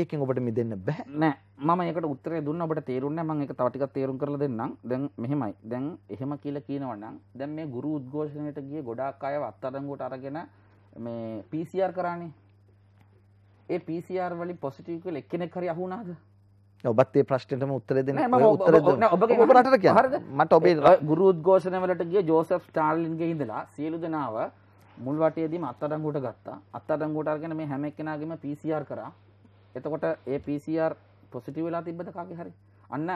Speaker 2: ඒකෙන් ඔබට මිදෙන්න බෑ නෑ මම ඒකට උත්තරේ දුන්න ඔබට තේරුන්නේ මම ඒක තව ටිකක් තේරුම් කරලා දෙන්නම් දැන් මෙහෙමයි දැන් එහෙම කියලා කියනවා නම් දැන් මේ ගුරු උද්ඝෝෂණයට ගිය ගොඩාක් අය අත්අඩංගුවට අරගෙන මේ PCR කරානේ ඒ PCR වලින් පොසිටිව් කියලා එක්කෙනෙක් හරි අහු වුණාද
Speaker 1: ඔබත් ඒ ප්‍රශ්නෙටම උත්තරේ දෙන්න උත්තරේ දෙන්න ඔබ රටට කියන්න මට ඔබේ
Speaker 2: ගුරු උද්ඝෝෂණ වලට ගිය ජෝසප් ස්ටාර්ලින්ගේ ඉඳලා සියලු දෙනාව මුල් වටයේදීම අත්අඩංගුවට ගත්තා. අත්අඩංගුවට අරගෙන මේ හැම එක්කෙනාගේම PCR කරා. එතකොට ඒ PCR පොසිටිව් වෙලා තිබ්බද කාගේ හරි? අන්න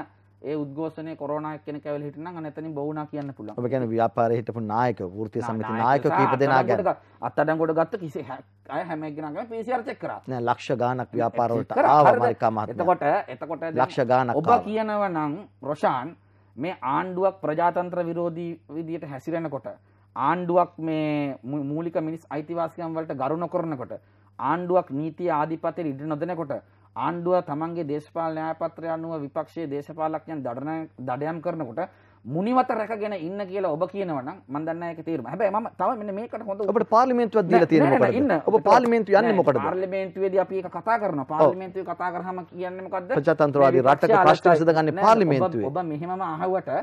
Speaker 2: ඒ උද්ඝෝෂණය කොරෝනා එක්කෙනෙක් ඇවිල්ලා හිටනනම් අන්න එතනින් බොවුනා කියන්න පුළුවන්. ඔබ
Speaker 1: කියන්නේ ව්‍යාපාරයේ හිටපු නායක, වෘත්තීය සමිති නායක කීප දෙනා ගැන
Speaker 2: අත්අඩංගුවට ගත්ත කිසි අය හැම එක්කෙනාගේම PCR චෙක් කරා.
Speaker 1: නෑ ලක්ෂ ගාණක් ව්‍යාපාර වලට ආවා මාරිකා මහත්මයා. එතකොට
Speaker 2: එතකොට ලක්ෂ ගාණක් ඔබ කියනවා නම් රොෂාන් මේ ආණ්ඩුවක් ප්‍රජාතන්ත්‍ර විරෝධී විදියට හැසිරෙනකොට ආණ්ඩුවක් මේ මූලික මිනිස් අයිතිවාසිකම් වලට ගරු නොකරනකොට ආණ්ඩුවක් නීතිය ආධිපත්‍යයට ඉඩ නොදෙනකොට ආණ්ඩුව තමන්ගේ දේශපාලන න්‍යායපත්‍රය අනුව විපක්ෂයේ දේශපාලකයන් දඩන දඩයම් කරනකොට මුනිවත රැකගෙන ඉන්න කියලා ඔබ කියනවනම් මම දන්නේ ඒක තේරුම. හැබැයි මම තව මෙන්න මේකට හොඳ ඔබට පාර්ලිමේන්තුවක් දීලා තියෙනවා මොකද? ඉන්න
Speaker 1: ඔබ පාර්ලිමේන්තුව යන්නේ මොකටද?
Speaker 2: පාර්ලිමේන්තුවේදී අපි ඒක කතා කරනවා. පාර්ලිමේන්තුවේ කතා කරාම කියන්නේ මොකද්ද? ප්‍රජාතන්ත්‍රවාදී රටක ප්‍රශ්න විසඳගන්නේ පාර්ලිමේන්තුවේ. ඔබ මෙහෙමම අහුවට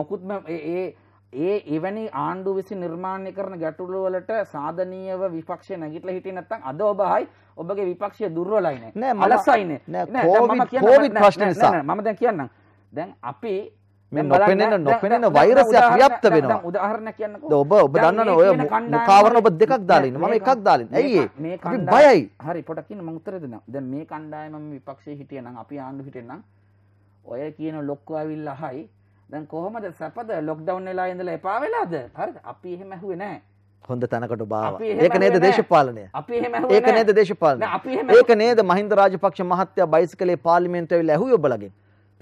Speaker 2: මොකුත්ම ඒ ඒ එවැනි ආණ්ඩු විසි නිර්මාණය කරන ගැටුළුවලට සාධනීයව විපක්ෂය නැගිටල හිටි නැත්තම් අද ඔබහයි ඔබගේ විපක්ෂය දුර්වලයින නෑ මලසයින කෝවිඩ් ප්‍රශ්න නිසා මම දැන් කියන්නම් දැන් අපි
Speaker 1: මේ නොපෙනෙන නොපෙනෙන වෛරසයක් ව්‍යාප්ත වෙනවා.
Speaker 2: උදාහරණයක් කියන්නකෝ. ඔබ ඔබ දන්නවනේ ඔය මුඛාවරණ ඔබ දෙකක් දාලා ඉන්න. මම එකක් දාලා ඉන්න. ඇයි ඒ? අපි බයයි. හරි පොඩක් කියන්න මම උත්තර දෙන්නම්. දැන් මේ කණ්ඩායම මම විපක්ෂයේ හිටියනම් අපි ආණ්ඩු හිටියනම් ඔය කියන ලොක්කෝ ඇවිල්ලා අහයි දැන් කොහොමද සැපද ලොක්ඩවුන් වෙලා ඉඳලා එපා වෙලාද හරිද අපි එහෙම ඇහුවේ නැහැ
Speaker 1: හොඳ තැනකට බාව ඒක නේද දේශපාලනය අපි එහෙම ඇහුවේ ඒක නේද දේශපාලනය අපි එහෙම ඒක නේද මහින්ද රාජපක්ෂ මහත්තයා බයිසිකලේ පාර්ලිමේන්තුවට ඇවිල්ලා ඇහුවේ ඔබලගෙන්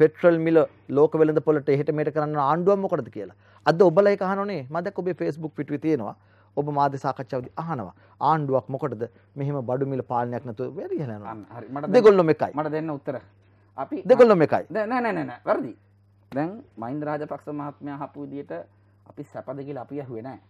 Speaker 1: පෙට්‍රල් මිල ලෝක වෙළඳ පොළට එහෙට මෙහෙට කරන්න ආණ්ඩුවක් මොකටද කියලා අද ඔබලා ඒක අහනෝනේ මම දැක්ක ඔබේ Facebook පිටුවේ තියෙනවා ඔබ මාධ්‍ය සාකච්ඡාවදී අහනවා ආණ්ඩුවක් මොකටද
Speaker 2: මෙහෙම බඩු මිල පාලනයක් නැතුව වැඩි වෙනවා හරි මට දෙගොල්ලොම එකයි මට දෙන්න උත්තර අපි දෙගොල්ලොම එකයි නෑ නෑ නෑ වැරදි දැන් මහින්ද රාජපක්ෂ මහත්මයා අහපු විදිහට අපි සැපද කියලා අපි ඇහුවේ නැහැ.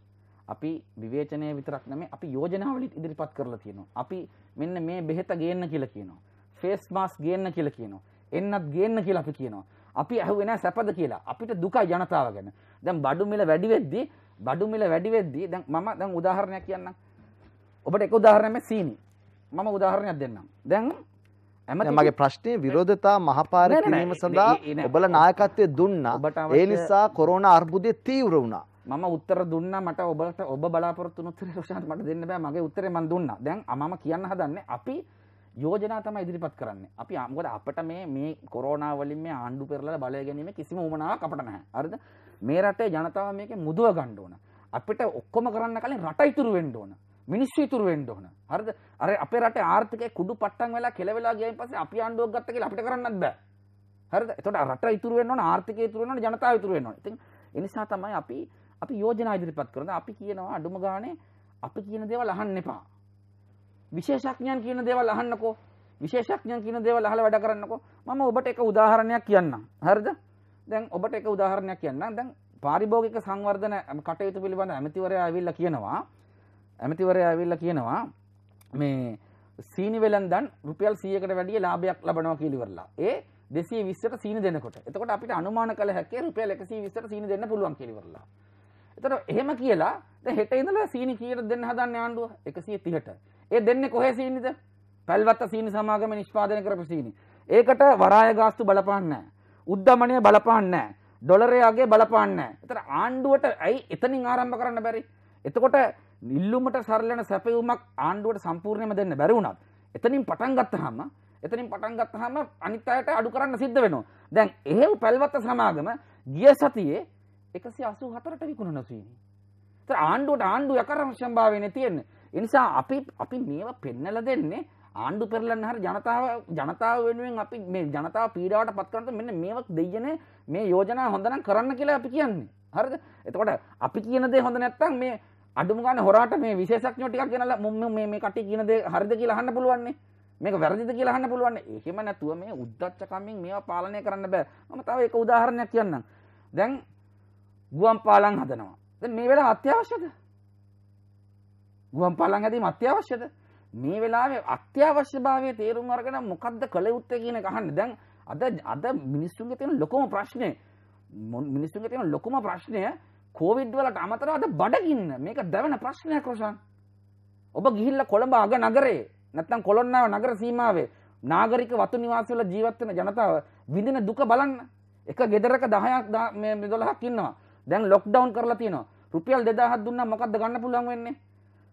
Speaker 2: අපි විවේචනය විතරක් නෙමෙයි අපි යෝජනාවලිත් ඉදිරිපත් කරලා තියෙනවා. අපි මෙන්න මේ බෙහෙත ගේන්න කියලා කියනවා. ෆේස් මාස්ක් ගේන්න කියලා කියනවා. එන්නත් ගේන්න කියලා අපි කියනවා. අපි ඇහුවේ නැහැ සැපද කියලා. අපිට දුකයි ජනතාව ගැන. දැන් බඩු මිල වැඩි වෙද්දී බඩු මිල වැඩි වෙද්දී දැන් මම දැන් උදාහරණයක් කියන්නම්. ඔබට එක උදාහරණයක් මේ සීනි. මම උදාහරණයක් දෙන්නම්. දැන් මගේ ප්‍රශ්නය
Speaker 1: විරෝධතා මහපාර කිරීම සඳහා ඔබල නායකත්වය දුන්නා ඒ නිසා කොරෝණ අර්බුදය තීව්‍ර
Speaker 2: වුණා මම උත්තර දුන්න මට ඔබට ඔබ බලාපොරත්තු උත්තර රෝෂාන් මට දෙන්න බෑ මගේ උත්තරේ මන් දුන්නා දැන් මම කියන්න හදන්නේ අපි යෝජනා තමයි ඉදිරිපත් කරන්නේ අපි මොකද අපිට මේ මේ කොරෝනා වලින් මේ ආණ්ඩු පෙරලලා බලය ගැනීම කිසිම උවමනාවක් අපිට නැහැ හරිද මේ රටේ ජනතාව මේකේ මුදව ගන්න ඕන අපිට ඔක්කොම කරන්න කලින් රට ඉතුරු වෙන්න ඕන මිනිස්සු ඉතුරු වෙන්න ඕන. හරිද? අර අපේ රටේ ආර්ථිකය කුඩු පට්ටම් වෙලා කෙලවෙලා ගියයින් පස්සේ අපි ආණ්ඩුවක් ගත්ත කියලා අපිට කරන්නත් බෑ. හරිද? එතකොට රට ඉතුරු වෙන්න ඕන, ආර්ථිකය ඉතුරු වෙන්න ඕන, ජනතාව ඉතුරු වෙන්න ඕන. ඉතින් ඒ නිසා තමයි අපි අපි යෝජනා ඉදිරිපත් කරනවා. අපි කියනවා අඩුම ගානේ අපි කියන දේවල් අහන්න එපා. විශේෂඥයන් කියන දේවල් අහන්නකෝ. විශේෂඥයන් කියන දේවල් අහලා වැඩ කරන්නකෝ. මම ඔබට එක උදාහරණයක් කියන්නම්. හරිද? දැන් ඔබට එක උදාහරණයක් කියන්නම්. දැන් පාරිභෝගික සංවර්ධන කටයුතු පිළිබඳ ඇමතිවරයා ඇවිල්ලා කියනවා ඇමතිවරය ඇවිල්ල කියනවා මේ සීනි වෙලන්දන් රුපියල් සියකට වැඩිය ලාභයක් ලබනවා කියලිවරලා ඒ දෙසේ විස්සට සීන දෙනකොට එතකොට අපිට අනුමාන කළ හැකේ රුපියල් එකසී විස්සට සීන දෙන්න පුළුවන් කියලිවරලා එතකොට එහෙම කියලා දැන් හෙට ඉඳලා සීනි කීයට දෙන්න හදන්නේ ආණ්ඩුව 130ට ඒ දෙන්නේ කොහේ සීනිද පැල්වත්ත සීනි සමාගම නිෂ්පාදනය කරපු සීනි ඒකට වරාය ගාස්තු බලපාන්නේ උද්ධමනය බලපාන්නේ ඩොලරයාගේ බලපාන්නේ එතන ආණ්ඩුවට ඇයි එතනින් ආරම්භ කරන්න බැරි එතකොට නිල්ලුමට සරලන සැපවුමක් ආණ්ඩුවට සම්පූර්ණයම දෙන්න බැරිවුණත් එතනින් පටන් ගත්තහම එතනින් පටන් ගත්තහම අනිත් අයට අඩු කරන්න සිද්ධ වෙනවා. දැන් එහෙව් පැල්වත්ත සමාගම ගිය සතියේ 184ට විකුණන සීනි. ඒතර ආණ්ඩුවට ආණ්ඩු යකරන සම්භාවයනේ තියෙන්නේ. ඒ නිසා අපි අපි මේව පෙන්නලා දෙන්නේ ආණ්ඩු පෙරලන්න හරි ජනතාව ජනතාව වෙනුවෙන් අපි මේ ජනතාව පීඩාවට පත් කරන්න මෙන්න මේවක් දෙයියනේ මේ යෝජනා හොඳනම් කරන්න කියලා අපි කියන්නේ. හරිද? එතකොට අපි කියන දේ හොඳ නැත්නම් මේ අඩුම ගන්න හොරාට මේ විශේෂඥෝ ටිකක් ගෙනලා මම මේ මේ කට්ටිය කියන දේ හරිද කියලා අහන්න පුළුවන් නේ. මේක වැරදිද කියලා අහන්න පුළුවන්. එහෙම නැතුව මේ උද්දච්ච කම්මින් මේවා පාලනය කරන්න බෑ. මම තව එක උදාහරණයක් කියන්නම්. දැන් ගුවන් පාලම් හදනවා. දැන් මේ වෙලාව අත්‍යවශ්‍යද? ගුවන් පාලම් හැදීම අත්‍යවශ්‍යද? මේ වෙලාවේ අත්‍යවශ්‍යභාවය තේරුම් අරගෙන මොකද්ද කළ යුත්තේ කියන එක අහන්න. දැන් අද අද මිනිස්සුන්ගේ තියෙන ලොකම ප්‍රශ්නේ මිනිස්සුන්ගේ තියෙන ලොකම ප්‍රශ්නය කෝවිඩ් වලට අමතරව අද බඩගින්න මේක දැවෙන ප්‍රශ්නයක් රොෂාන්. ඔබ ගිහිල්ලා කොළඹ අග නගරේ නැත්නම් කොළොන්නාව නගර සීමාවේ නාගරික වතු නිවාස වල ජීවත් වෙන ජනතාව විඳින දුක බලන්න. එක ගෙදරක 10ක් මේ 12ක් ඉන්නවා. දැන් ලොක්ඩවුන් කරලා තියෙනවා. රුපියල් 2000ක් දුන්නා මොකද්ද ගන්න පුළුවන් වෙන්නේ?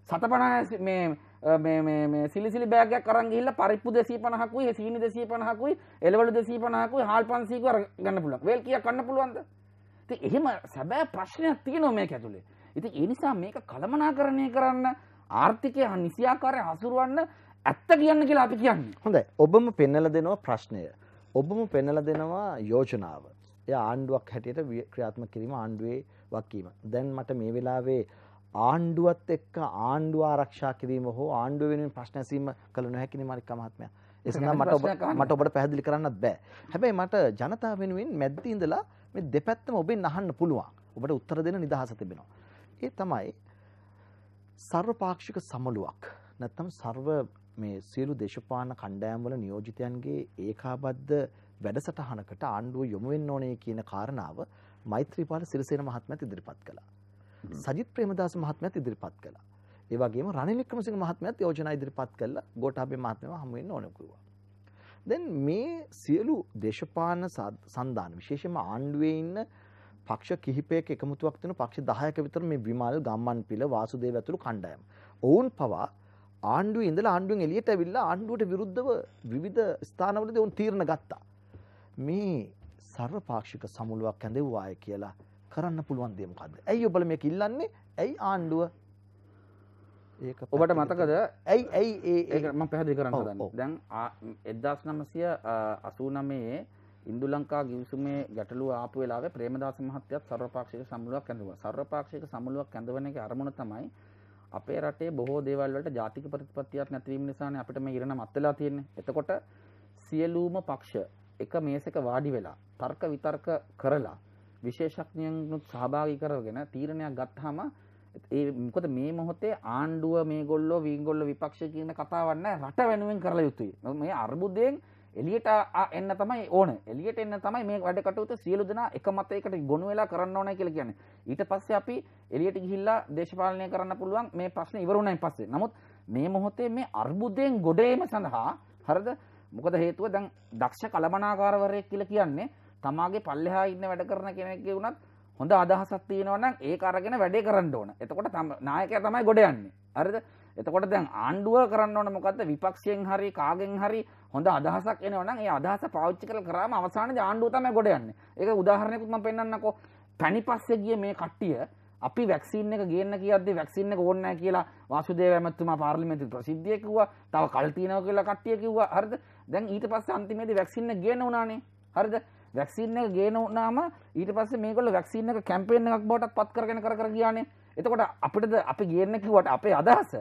Speaker 2: 750 මේ මේ මේ මේ සිලිසිලි බෑග් එකක් අරන් ගිහිල්ලා පරිප්පු 250කුයි සීනි 250කුයි එළවලු 250කුයි හාල් 500කුයි අර ගන්න පුළුවන්. වේල් කීයක් ගන්න පුළුවන්ද? ඉතින් එහෙම සැබෑ ප්‍රශ්නයක් තියෙනවා මේක ඇතුලේ. ඉතින් ඒ නිසා මේක කළමනාකරණය කරන්න ආර්ථිකය නිසියාකාරය හසුරුවන්න ඇත්ත කියන්න කියලා අපි කියන්නේ.
Speaker 1: හොඳයි. ඔබම පෙන්වලා දෙනවා ප්‍රශ්නය. ඔබම පෙන්වලා දෙනවා යෝජනාව. එය ආණ්ඩුවක් හැටියට ක්‍රියාත්මක කිරීම ආණ්ඩුවේ වකීම. දැන් මට මේ වෙලාවේ ආණ්ඩුවත් එක්ක ආණ්ඩුව ආරක්ෂා කිරීම හෝ ආණ්ඩුව වෙනුවෙන් ප්‍රශ්න ඇසීම කළ නොහැකි නිමාරික මහත්මයා. ඒ සඳහා මට ඔබ මට ඔබට පැහැදිලි කරන්නත් බෑ. හැබැයි මට ජනතාව වෙනුවෙන් මැද්දේ ඉඳලා මේ දෙපැත්තම ඔබෙන් අහන්න පුළුවන්. ඔබට උත්තර දෙන්න නිදහස තිබෙනවා. ඒ තමයි සර්වපාක්ෂික සමළුවක්. නැත්නම් සර්ව මේ සියලු දේශපාලන කණ්ඩායම්වල නියෝජිතයන්ගේ ඒකාබද්ධ වැඩසටහනකට ආණ්ඩුව යොමු වෙන්න ඕනේ කියන කාරණාව මෛත්‍රීපාල සිරිසේන මහත්මයාත් ඉදිරිපත් කළා. සජිත් ප්‍රේමදාස මහත්මයාත් ඉදිරිපත් කළා. ඒ වගේම රනිල් වික්‍රමසිංහ මහත්මයාත් යෝජනා ඉදිරිපත් කළා. ගෝඨාභය මහත්මයා හමු වෙන්න ඕන කිව්වා. දැන් මේ සියලු දේශපාලන සන්ධාන විශේෂයෙන්ම ආණ්ඩුවේ ඉන්න පක්ෂ කිහිපයක එකමුතුවක් තියෙන පක්ෂ 10ක විතර මේ විමල් ගම්මන්පිල වාසුදේව ඇතුළු කණ්ඩායම. ඔවුන් පවා ආණ්ඩුවේ ඉඳලා ආණ්ඩුවෙන් එළියට ඇවිල්ලා ආණ්ඩුවට විරුද්ධව විවිධ ස්ථානවලදී ඔවුන් තීරණ ගත්තා. මේ සර්වපාක්ෂික සමුළුවක් ඇඳෙව්වාය කියලා කරන්න පුළුවන් දේ මොකද්ද? ඇයි ඔබල මේක ඉල්ලන්නේ? ඇයි ආණ්ඩුව
Speaker 2: ඒක ඔබට මතකද ඇයි ඇයි ඒම පැහදි කරන්න දන්න දැන් එදදාස් නමසය අසූ නමයේ ඉන්දු ලංකා ගිවිසුමේ ගැටලු ආපු වෙලාවේ ප්‍රේමදාස මහත්තයත් සර්වපාක්ෂික සමුලුවක් ඇඳුවා සර්වපාක්ෂික සමුලුවක් කැඳවන එක අරමුණ තමයි අපේ රටේ බොහෝ දේවල් වලට ජාතික ප්‍රතිපත්තියක් නැතිවීම නිසානේ අපිට මේ ඉරණම අත්දලා තියෙන්නේ. එතකොට සියලුම පක්ෂ එක මේසෙක වාඩි වෙලා තර්ක විතර්ක කරලා විශේෂඥයන්ුත් සහභාගී කරගෙන තීරණයක් ගත්තාම ඒ මොකද මේ මොහොතේ ආණ්ඩුව මේ ගොල්ලෝ වීගොල්ල විපක්ෂ කියන කතාවන්න රට වෙනුවෙන් කරල යුතුයි මේ අර්බුදයෙන් එලියට එන්න තමයි ඕන එලියට එන්න තමයි මේ වැඩ කටයුතු සියලු දෙනා එක මතයකට ගොනු වෙලා කරන්න ඕන කියලා කියන්නේ ඊට පස්සේ අපි එලියට ගිහිල්ලා දේශපාලනය කරන්න පුළුවන් මේ ප්‍රශ්න ඉවරුණයි පස්සේ නමුත් මේ මොහොතේ මේ අර්බුදයෙන් ගොඩේම සඳහා හරිද මොකද හේතුව දැන් දක්ෂ කළමනාකාරවරයෙක් කියලා කියන්නේ තමාගේ පල්ලෙහා ඉන්න වැඩ කරන කෙනෙක්ගේ වුණත් හොඳ අදහසක් තියෙනවනම් ඒ අරගෙන වැඩේ කරන්න ඕන එතකොට තම නායකය තමයි ගොඩ යන්නේ අරද එතකොට දැන් ආණ්ඩුව කරන්න ඕන මොකද විපක්ෂයෙන් හරි කාගෙන් හරි හොඳ අදහසක් එනවනම් ඒ අදහස පාවිච්චි කරලා කරාම අවසානයේ ආණ්ඩුව තමයි ගොඩ යන්නේ ඒක උදාහරණයකුත් මම පෙන්නන්නකෝ පැණිපස්සේ ගිය මේ කට්ටිය අපි වැක්සින් එක ගේන්න කියද්දි වැක්සින් එක ඕනේ නැහැ කියලා වාසුදේව ඇමතිතුමා පාර්ලිමේන්තුවේ ප්‍රසිද්ධිය කිව්වා. තව කල් තියනවා කියලා කට්ටිය කිව්වා. හරිද? දැන් ඊට පස්සේ අන්තිමේදී වැක්සින් එක ගේන්න උනානේ. හරිද? වැක්සින් එක ගේන වුණාම ඊට පස්සේ මේගොල්ලෝ වැක්සින් එක කැම්පේන් එකක් බවට පත් කරගෙන කර කර ගියානේ. එතකොට අපිටද අපි ගේන්න කිව්වට අපේ අදහස.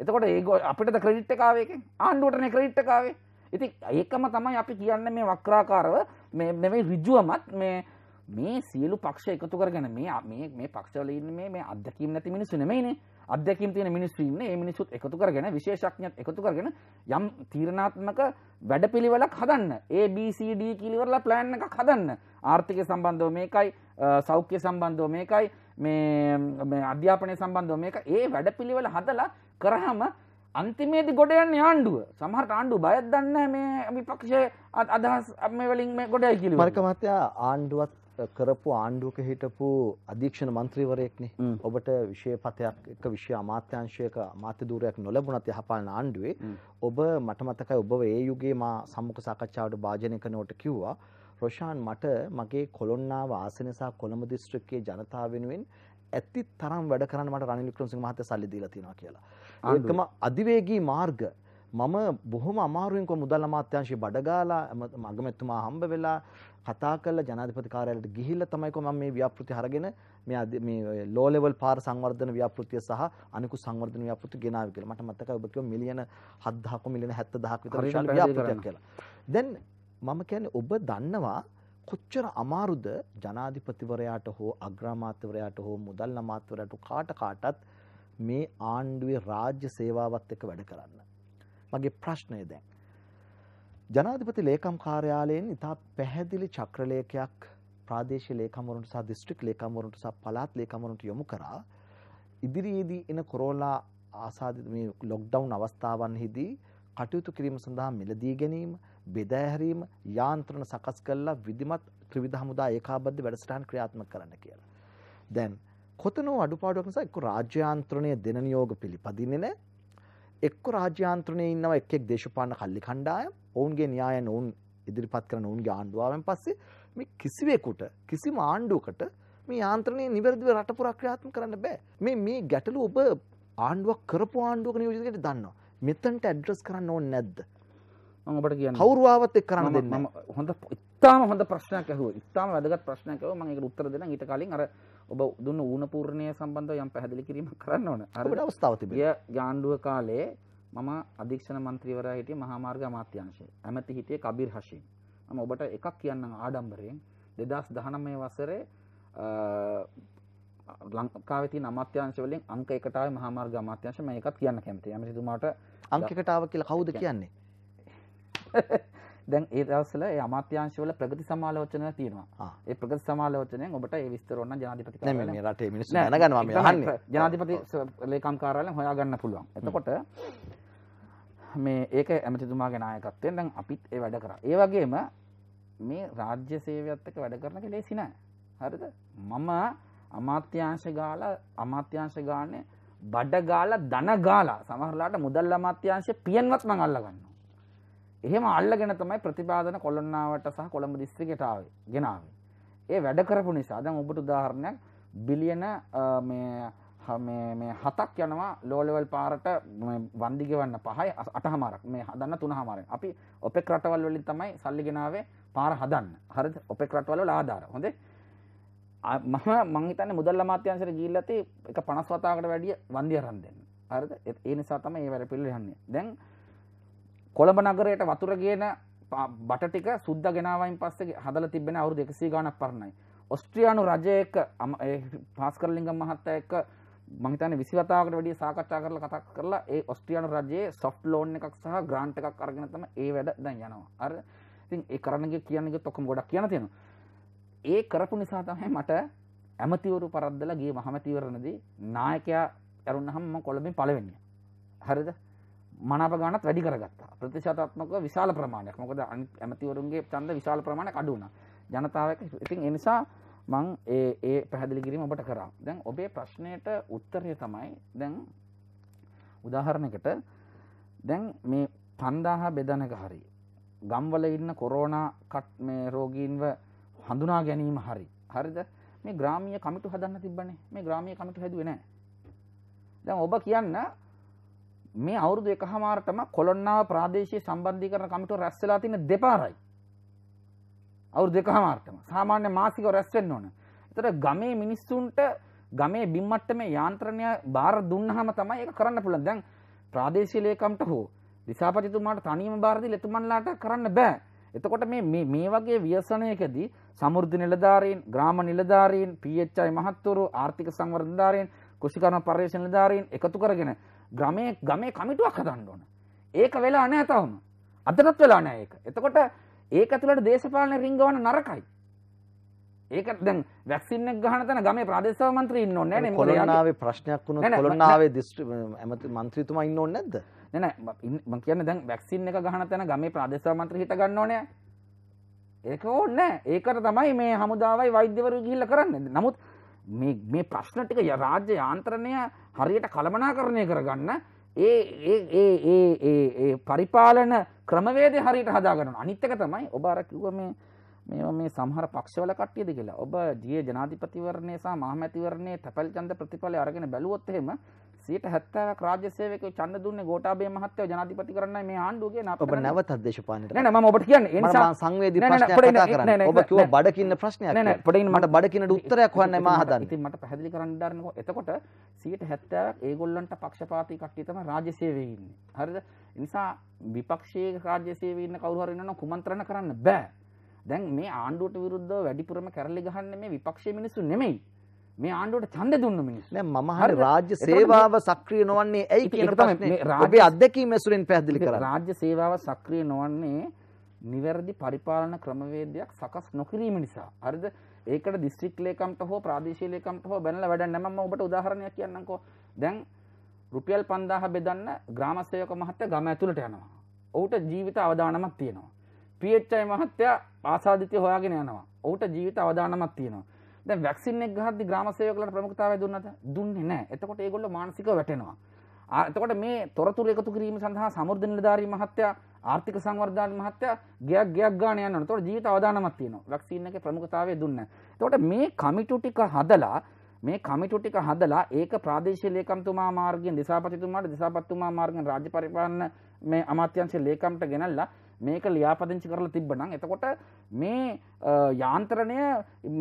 Speaker 2: එතකොට ඒගොල්ලෝ අපිටද ක්‍රෙඩිට් එක ආවේ එකෙන් ආණ්ඩුවටනේ ක්‍රෙඩිට් එක ආවේ. ඉතින් ඒකම තමයි අපි කියන්නේ මේ වක්‍රාකාරව මේ නෙමෙයි ඍජුවමත් මේ මේ සියලු පක්ෂ එකතු කරගෙන මේ මේ මේ පක්ෂවල ඉන්න මේ මේ අත්දැකීම් නැති මිනිස්සු නෙමෙයිනේ. අධ්‍යකින් තියෙන මිනිස්සු ඉන්නේ මේ මිනිස්සුත් එකතු කරගෙන විශේෂඥයත් එකතු කරගෙන යම් තීරණාත්මක වැඩපිළිවෙලක් හදන්න ABCD කියලා ඉවරලා plan එකක් හදන්න ආර්ථික සම්බන්ධව මේකයි සෞඛ්‍ය සම්බන්ධව මේකයි මේ මේ අධ්‍යාපනය සම්බන්ධව මේක ඒ වැඩපිළිවෙල හදලා කරාම අන්තිමේදී ගොඩ යන්නේ ආණ්ඩුව. සමහර ආණ්ඩුව බයක් දන්නේ මේ විපක්ෂයේ අදහස් මේ වලින් මේ ගොඩයි කියලා. මල්ක
Speaker 1: මහත්තයා ආණ්ඩුවත් කරපු ආණ්ඩුවක හිටපු අධීක්ෂණ මන්ත්‍රීවරයෙක්නේ. ඔබට විශේෂපතයක් එක විශේෂ අමාත්‍යාංශයක අමාත්‍ය ධූරයක් නොලැබුණත් යහපාලන ආණ්ඩුවේ ඔබ මට මතකයි ඔබ ඒ යුගයේ මා සම්මුඛ සාකච්ඡාවට භාජනය කරනකොට කිව්වා රොෂාන් මට මගේ කොළොන්නාව ආසනය සහ කොළඹ දිස්ත්‍රික්කයේ ජනතාව වෙනුවෙන් ඇති තරම් වැඩ කරන්න මට රනිල් වික්‍රමසිංහ මහත්තයා සල්ලි දීලා තියෙනවා කියලා. ඒකම අධිවේගී මාර්ග මම බොහොම අමාරුවෙන් කො මුදල් අමාත්‍යංශයේ බඩගාලා අගමැතිතුමා හම්බ වෙලා කතා කරලා ජනාධිපති කාර්යාලයට ගිහිල්ලා තමයි කො මම මේ ව්‍යාපෘති අරගෙන මේ මේ ලෝ ලෙවල් පාර සංවර්ධන ව්‍යාපෘතිය සහ අනිකු සංවර්ධන ව්‍යාපෘති ගෙනාවේ කියලා. මට මතකයි ඔබ කිව්ව මිලියන 7000ක මිලියන 70000ක් විතර විශාල ව්‍යාපෘතියක් කියලා. දැන් මම කියන්නේ ඔබ දන්නවා කොච්චර අමාරුද ජනාධිපතිවරයාට හෝ අග්‍රාමාත්‍යවරයාට හෝ මුදල් අමාත්‍යවරයාට කාට කාටත් මේ ආණ්ඩුවේ රාජ්‍ය සේවාවත් එක්ක වැඩ කරන්න. මගේ ප්‍රශ්නය දැන් ජනාධිපති ලේකම් කාර්යාලයෙන් ඉතා පැහැදිලි චක්‍රලේඛයක් ප්‍රාදේශීය ලේකම්වරුන්ට සහ දිස්ත්‍රික් ලේකම්වරුන්ට සහ පළාත් ලේකම්වරුන්ට යොමු කරා ඉදිරියේදී එන කොරෝලා ආසාදිත මේ ලොක්ඩවුන් අවස්ථාවන්හිදී කටයුතු කිරීම සඳහා මිලදී ගැනීම බෙදා හැරීම යාන්ත්‍රණ සකස් කරලා විධිමත් ත්‍රිවිධ හමුදා ඒකාබද්ධ වැඩසටහන් ක්‍රියාත්මක කරන්න කියලා. දැන් කොතනෝ අඩුපාඩුවක් නිසා එක්ක රාජ්‍ය යාන්ත්‍රණය දෙන නියෝග පිළිපදින්නේ නැහැ එක්ක රාජ්‍යාන්ත්‍රණය ඉන්නව එක්ෙක් දේශපාන කල්ලි කණ්ඩායම් ඔවුන්ගේ න්‍යායන ඔවුන් ඉදිරිපත් කරන ඔවුන්ගේ ආණ්ඩුවාවෙන් පස්සේ මේ කිසිවෙකුට කිසිම ආණ්ඩුවකට මේ ආන්ත්‍රණය නිවැරදිව රට පුරක්‍රියාත්ම කරන්න බෑ මේ මේ ගැටලු ඔබ ආණ්ඩුවක් කරපු ආණ්ඩුවක නියෝජකට දන්නවා
Speaker 2: මෙතන්ට ඇඩ්‍රස් කරන්න ඕන නැද්ද මඟට කිය කවරවාවත් එක් කරන්න දෙන්න හොඳ ඉතාම හොඳ ප්‍රශ්නයක් ඇහුව ඉතාම වැදගත් ප්‍රශ්නයක් ඇහුව මම ඒකට උත්තර දෙන්න ඊට කලින් අර ඔබ දුන්න ඌන පූර්ණය සම්බන්ධ යම් පැහැදිලි කිරීමක් කරන්න ඕන අරට අවස්ථාවතිබ ගාණ්ඩුව කාලේ මම අධීක්ෂණ මන්ත්‍රීවරයා හිටිය මහාමාර්ග අමාත්‍යංශය ඇමති හිටිය කබිර් හශීම් මම ඔබට එකක් කියන්න ආඩම්බරයෙන් දෙදස් දහනමය වසරේ ලංකාවති අමාත්‍යංශවලින් අංක එකටාව මහාමාර්ග අමාත්‍යංශ මේකත් කියන්න කැමති ඇමසිතුමාට අංකකටාව කියලා කවුද කියන්නේ දැන් ඒ දවස්වල ඒ අමාත්‍යාංශවල ප්‍රගති සමාලෝචන තියෙනවා. ඒ ප්‍රගති සමාලෝචනයෙන් ඔබට ඒ විස්තර ඕන ජනාධිපති කාර්යාලයෙන් නෑ මේ
Speaker 1: රටේ මිනිස්සු දැනගන්නවා මම අහන්නේ. ජනාධිපති
Speaker 2: ලේකම් කාර්යාලයෙන් හොයාගන්න පුළුවන්. එතකොට මේ ඒක ඇමතිතුමාගේ නායකත්වයෙන් දැන් අපිත් ඒ වැඩ කරා. ඒ වගේම මේ රාජ්‍ය සේවයත් එක්ක වැඩ කරන එක ලේසි නෑ. හරිද? මම අමාත්‍යාංශ ගාලා අමාත්‍යාංශ ගානේ බඩ ගාලා ධන ගාලා සමහරලාට මුදල් අමාත්‍යාංශය පියෙන්වත් මං අල්ලගන්නවා. එහෙම අල්ලගෙන තමයි ප්‍රතිපාදන කොළොන්නාවට සහ කොළඹ දිස්ත්‍රික්කයට ආවේ ගෙනාවේ. ඒ වැඩ කරපු නිසා දැන් ඔබට උදාහරණයක් බිලියන මේ මේ මේ හතක් යනවා ලෝ ලෙවල් පාරට වන්දි ගෙවන්න පහයි අටහමාරක් මේ හදන්න තුනහමාරෙන්. අපි ඔපෙක් රටවල් වලින් තමයි සල්ලි ගෙනාවේ පාර හදන්න. හරිද? ඔපෙක් රටවල් වල ආධාර. හොඳේ. මම මං හිතන්නේ මුදල් අමාත්‍යාංශයට ගිහිල්ලා තේ 157කට වැඩිය වන්දි අරන් දෙන්න. හරිද? ඒ නිසා තමයි මේ වැඩ පිළිවෙල යන්නේ. දැන් කොළඹ නගරයට වතුර කියන බටටික සුද්ද ගෙනාවයින් පස්සේ හදල තිබෙන අවුරු දෙකසී ගානක් පරණයි. ඔස්ට්‍රියානු රජයක පාස්කරලිගම් මහත්ත එක්ක මහිතන විසිවතාවට වැඩිය සාකච්ඡා කරලා කතා කරලා ඒ ඔස්ට්‍රියානු රජයේ සොෆ්ට් ලෝන් එකක් සහ ග්‍රාන්ට් එකක් අරගෙන තමයි ඒ වැඩ දැන් යනවා. අර ඉතින් ඒ කරන්නගේ කියන්නේ ඔක්කොම ගොඩක් කියන තියෙනවා. ඒ කරපු නිසා තමයි මට ඇමතිවරු පරද්දලා ගියේ මහමැතිවරණදී නායකයා ඇරුණහම මම කොළඹින් පළවෙනියා. හරිද? මනාප ගානත් වැඩි කරගත්තා ප්‍රතිශතාත්මක විශාල ප්‍රමාණයක් මොකද ඇමතිවරුන්ගේ ඡන්ද විශාල ප්‍රමාණයක් අඩු වුණා ජනතාවක ඉතින් ඒ නිසා මං ඒ ඒ පැහැදිලි කිරීම ඔබට කරා දැන් ඔබේ ප්‍රශ්නයට උත්තරය තමයි දැන් උදාහරණයකට දැන් මේ 5000 බෙදනක හරි ගම්වල ඉන්න කොරෝනා කට් මේ රෝගීන්ව හඳුනා ගැනීම හරි හරිද මේ ග්‍රාමීය කමිටු හදන්න තිබ්බනේ මේ ග්‍රාමීය කමිටු හැදුවේ නැහැ දැන් ඔබ කියන්න මේ අවුරුදු එකහමාරටම කොළොන්නාව ප්‍රාදේශීය සම්බන්ධීකරණ කමිටුව රැස් වෙලා තියෙන දෙපාරයි. අවුරුදු දෙකහමාරටම සාමාන්‍ය මාසිකව රැස් වෙන්න ඕන. ඒතර ගමේ මිනිස්සුන්ට ගමේ බිම්මට්ටමේ යාන්ත්‍රණය බාර දුන්නාම තමයි ඒක කරන්න පුළුවන්. දැන් ප්‍රාදේශීය ලේකම්ට හෝ දිසාපතිතුමාට තනියම බාර දීලා එතුමන්ලාට කරන්න බෑ. එතකොට මේ මේ මේ වගේ ව්‍යසනයකදී සමෘද්ධි නිලධාරීන්, ග්‍රාම නිලධාරීන්, PHI මහත්වරු, ආර්ථික සංවර්ධනධාරීන්, කුෂිකර්ම පර්යේෂණ නිලධාරීන් එකතු කරගෙන ග්‍රමය ගමේ කමිටුවක් හදන්න ඕන. ඒක වෙලා නෑ තවම. අදනත් වෙලා නෑ ඒක. එතකොට ඒක ඇතුළට දේශපාලන රිංගවන නරකයි. ඒක දැන් වැක්සින් එක ගහන තැන ගමේ ප්‍රාදේශීය මන්ත්‍රී ඉන්න ඕනේ නෑනේ. කොළොන්නාවේ
Speaker 1: ප්‍රශ්නයක් වුණොත් කොළොන්නාවේ
Speaker 2: ඇමති මන්ත්‍රීතුමා ඉන්න ඕනේ නැද්ද? නෑ නෑ මම කියන්නේ දැන් වැක්සින් එක ගහන තැන ගමේ ප්‍රාදේශීය මන්ත්‍රී හිට ගන්න ඕනේ. ඒක ඕනේ නෑ. ඒකට තමයි මේ හමුදාවයි වෛද්‍යවරු ගිහිල්ලා කරන්නේ. නමුත් මේ ප්‍රශ්න ටික රාජ්‍ය යාන්ත්‍රණය හරියට කළමනාකරණය කරගන්න ඒ පරිපාලන ක්‍රමවේද හරිට හදාගන්න අනිත්තක තමයි ඔබාර කිව මේ මේ මේ සහර පක්ෂවල කට්ටියද කියලා ඔබ ජිය ජනාධිපතිවරණය සහ මහමැතිවරණය තැපල් චන්ද ප්‍රතිඵල අරගෙන බැලුවොත්හෙම සියට හැත්තාවක් රාජ්‍ය සේවක චන්ද දුන්නේ ගෝඨාභය මහත්තයා ජනාධිපති කරන්නයි මේ ආණ්ඩුව කියන අපිට. ඔබ නැවතත් දේශපාලනයට. නෑ නෑ මම ඔබට කියන්නේ ඒ නිසා සංවේදී ප්‍රශ්නයක් කතා කරන්නේ. ඔබ කිව්ව බඩකින්න ප්‍රශ්නයක්. නෑ නෑ පොඩින් මට බඩකින්නට උත්තරයක් හොයන්නයි මම හදන්නේ. ඉතින් මට පැහැදිලි කරන්න දාන්නකෝ. එතකොට 70ක් ඒගොල්ලන්ට පක්ෂපාතී කට්ටිය තමයි රාජ්‍ය සේවයේ ඉන්නේ. හරිද? ඒ නිසා විපක්ෂයේ රාජ්‍ය සේවයේ ඉන්න කවුරු හරි ඉන්නවනම් කුමන්ත්‍රණ කරන්න බෑ. දැන් මේ ආණ්ඩුවට විරුද්ධව වැඩිපුරම කැරලි ගහන්නේ මේ විපක්ෂයේ මිනිස්සු නෙමෙයි. මේ ආණ්ඩුවට ඡන්ද දුන්න මිනිස්සු. නෑ මම හරි රාජ්‍ය සේවාව සක්‍රිය නොවන්නේ ඇයි කියන ප්‍රශ්නේ. ඔබේ අත්දැකීම් ඇසුරෙන් පැහැදිලි කරන්න. රාජ්‍ය සේවාව සක්‍රිය නොවන්නේ නිවැරදි පරිපාලන ක්‍රමවේදයක් සකස් නොකිරීම නිසා. හරිද? ඒකට දිස්ත්‍රික් ලේකම්ට හෝ ප්‍රාදේශීය ලේකම්ට හෝ බැනලා වැඩක් නැහැ. මම ඔබට උදාහරණයක් කියන්නම්කෝ. දැන් රුපියල් 5000 බෙදන්න ග්‍රාම සේවක මහත්තයා ගම ඇතුළට යනවා. ඔහුට ජීවිත අවදානමක් තියෙනවා. PHI මහත්තයා ආසාදිතය හොයාගෙන යනවා. ඔහුට ජීවිත අවදානමක් තියෙනවා. ද වැක්සින ගහද ග්‍රමසයකලට ප්‍රමුක්තාව දුන්නද දුන්නේ නෑ එතකොට ඒගොල්ල මානසික වැටෙනවා. අතකොට මේ තොරතුර එකතු කිරීම සඳහා සමුර්ධ නිලධාරී මහත්තයා ආර්ථික සංවර්ධාන මහත්තයා ගයක් ගයක් ගාන යන්න තොට ජීවිත අවධානමත් තියෙනවා වැක්සින් එක ප්‍රමුඛතාවය දුන්න. තොට මේ කමිටු ටික හදලා මේ කමිටු ටික හදලා ඒක ප්‍රාදේශීය ලේකම්තුමා මාර්ගයෙන් දෙසාපතිතුමාට දෙසාපතිතුමා මාර්ගයෙන් රාජ්‍ය පරිපාලන මේ අමාත්‍යංශ ලේකම්ට ගෙනල්ලා මේක ලියාපදිංචි කරලා තිබ්බනම් එතකොට මේ යාන්ත්‍රණය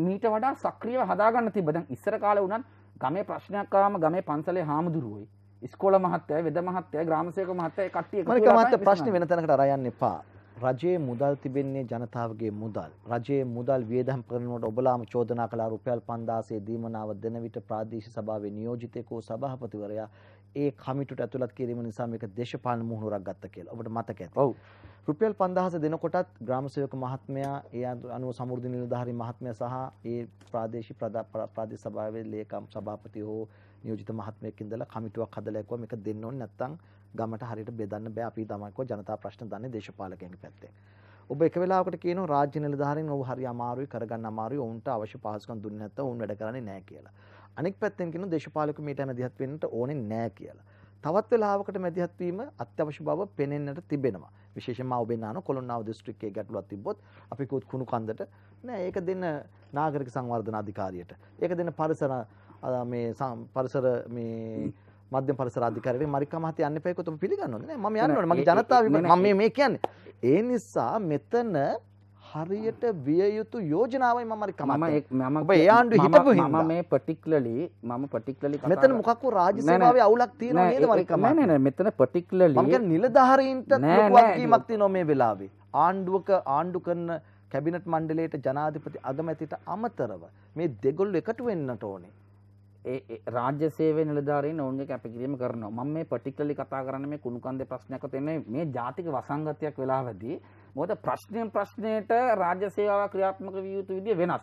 Speaker 2: මීට වඩා සක්‍රියව හදාගන්න තිබදන් ඉස්සර කාල වුණන් ගමේ ප්‍රශ්නයක්කාම ගමේ පන්සලේ හාමුදුරුවයි ස්කෝල මහත්තය වෙද මහත්තය ග්‍රාමසයක මහත්තය කට්ටිය මත ප්‍රශ්න
Speaker 1: වෙනතනකට අරයන්න එපා රජයේ මුදල් තිබෙන්නේ ජනතාවගේ මුදල්. රජයේ මුදල් වියදම් කරනකොට ඔබලාම චෝදනා කළ රුපියල් 5000 දීමනාව දෙන විට ප්‍රාදේශීය සභාවේ නියෝජිතයෙකු සභාපතිවරයා ඒ කමිටුට ඇතුළත් කිරීම නිසා මේක දේශපාලන මුහුණුවරක් ගත්ත කියලා. ඔබට මතක ඇති. ඔව්. රුපියල් 5000 දෙනකොටත් ග්‍රාමසේවක මහත්මයා ඒ අනුව සමෘද්ධි නිලධාරී මහත්මයා සහ ඒ ප්‍රාදේශීය ප්‍රාදේශ සභාවේ ලේකම් සභාපති හෝ නියෝජිත මහත්මයෙක් ඉඳලා කමිටුවක් හදලා එක්කුවා මේක දෙන්න ඕනේ නැත්නම් ගමට හරියට බෙදන්න බෑ අපි තමයි කෝ ජනතා ප්‍රශ්න දන්නේ දේශපාලකයන්ගේ පැත්තෙන්. ඔබ එක වෙලාවකට කියනවා රාජ්‍ය නිලධාරීන් ඔව් හරි අමාරුයි කරගන්න අමාරුයි ඔවුන්ට අවශ්‍ය පහසුකම් දුන්නේ නැත්නම් ඔවුන් වැඩ කරන්නේ නැහැ කියලා. අනෙක් පැත්තෙන් කියන දේශපාලක මීට මැදිහත් වෙන්නට ඕනේ නෑ කියලා. තවත් වෙලාවකට මැදිහත් වීම අත්‍යවශ්‍ය බව පෙනෙන්නට තිබෙනවා. විශේෂයෙන්ම ඔබෙන්නාන කොළොන්නාව දිස්ත්‍රික්කයේ ගැටලුවක් තිබ්බොත් අපි කුණු කන්දට නෑ ඒක දෙන්න නාගරික සංවර්ධන අධිකාරියට. ඒක දෙන්න පරිසර මේ පරිසර මේ මධ්‍යම පරිසර අධිකාරියට මරිකා මහත්තයා යන්න එපා කියලා ඔබ පිළිගන්නවද නෑ මම යන්න ඕනේ මගේ ජනතාව මම මේ කියන්නේ. ඒ නිසා මෙතන හරියට විය යුතු යෝජනාවයි මම හරි කමක් නැහැ.
Speaker 2: මම ඔබ ඒ ආණ්ඩුවේ හිටපු හින්දා මම මේ පර්ටිකියුලර්ලි මම පර්ටිකියුලර්ලි කතා මෙතන මොකක්
Speaker 1: වූ රාජ්‍ය සේවාවේ අවුලක් තියෙනව නේද මරි කමක් නෑ
Speaker 2: නෑ මෙතන පර්ටිකියුලර්ලි මම කියන්නේ නිලධාරීන්ට ලොකු වගකීමක්
Speaker 1: තියෙනවා මේ වෙලාවේ. ආණ්ඩුවක ආණ්ඩු කරන කැබිනට් මණ්ඩලයට
Speaker 2: ජනාධිපති අගමැතිට අමතරව මේ දෙගොල්ලෝ එකතු වෙන්නට ඕනේ. රාජ්‍ය සේවය නිලධාරීන් ඔවුන්ගේ කැපකිරීම කරනවා. මම මේ පර්ටිකියුලර්ලි කතා කරන්නේ මේ කුණුකන්දේ ප්‍රශ්නයක්වත් එන්නේ මේ ජාතික වසංගතයක් වෙලාවදී. මොකද ප්‍රශ්නයෙන් ප්‍රශ්නයට රාජ්‍ය සේවාව ක්‍රියාත්මක විය යුතු විදිය වෙනස්.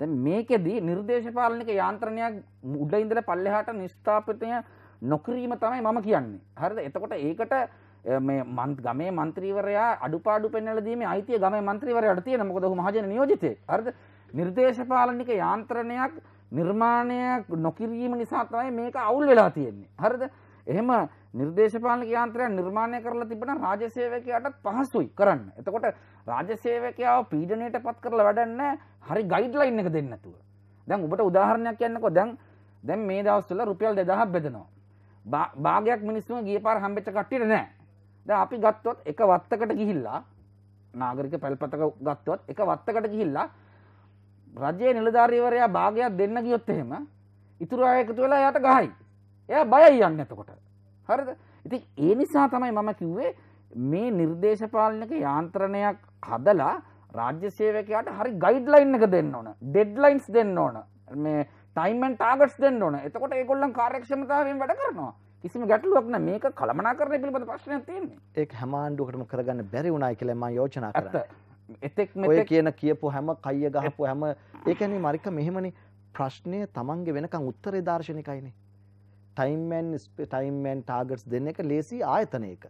Speaker 2: දැන් මේකෙදී නිර්දේශපාලනික යාන්ත්‍රණයක් උඩ ඉඳලා පල්ලෙහාට නිස්ථාපිතය නොකිරීම තමයි මම කියන්නේ. හරිද? එතකොට ඒකට මේ මන්ත් ගමේ മന്ത്രിවරයා අඩුපාඩු පෙන්වලා දීමේ අයිතිය ගමේ മന്ത്രിවරයාට තියෙන මොකද ඔහු මහජන නියෝජිතයෙක්. හරිද? නිර්දේශපාලනික යාන්ත්‍රණයක් නිර්මාණයක් නොකිරීම නිසා තමයි මේක අවුල් වෙලා තියෙන්නේ. හරිද? එහෙම නිර්දේශපාලනික යාන්ත්‍රය නිර්මාණය කරලා තිබුණා රාජ්‍ය සේවකයාටත් පහසුයි කරන්න. එතකොට රාජ්‍ය සේවකයාව පීඩනයට පත් කරලා වැඩක් නැහැ. හරි ගයිඩ්ලයින් එක දෙන්න නැතුව. දැන් ඔබට උදාහරණයක් කියන්නකෝ. දැන් දැන් මේ දවස්වල රුපියල් 2000ක් බෙදනවා. භාගයක් මිනිස්සුම ගිය පාර හම්බෙච්ච කට්ටියට නෑ. දැන් අපි ගත්තොත් එක වත්තකට ගිහිල්ලා නාගරික පැල්පතක ගත්තොත් එක වත්තකට ගිහිල්ලා රජයේ නිලධාරීවරයා භාගයක් දෙන්න ගියොත් එහෙම ඉතුරු අය එකතු වෙලා යට ගහයි. එයා බයයි යන්නේ එතකොට. හරිද? ඉතින් ඒ නිසා තමයි මම කිව්වේ මේ නිර්දේශපාලනික යාන්ත්‍රණයක් හදලා රාජ්‍ය සේවකයාට හරි ගයිඩ්ලයින් එක දෙන්න ඕන. ඩෙඩ්ලයින්ස් දෙන්න ඕන. මේ ටයිම් ඇන් ටාගට්ස් දෙන්න ඕන. එතකොට ඒගොල්ලන් කාර්යක්ෂමතාවයෙන් වැඩ කරනවා. කිසිම ගැටලුවක් නැහැ. මේක කළමනාකරණය පිළිබඳ ප්‍රශ්නයක් තියෙන්නේ.
Speaker 1: ඒක හැම ආණ්ඩුවකටම කරගන්න බැරි වුණායි කියලා මම යෝජනා කරා. එතෙක් ඔය කියන කියපු හැම කය ගහපු හැම ඒකැනේ මරික මෙහෙමනි ප්‍රශ්නය තමන්ගේ වෙනකං උත්තරේ දර්ශනිකයිනේ ටයිම්මන් ටයිම්මන් ටාගට්ස් දෙන්න එක ලේසි ආයතනයක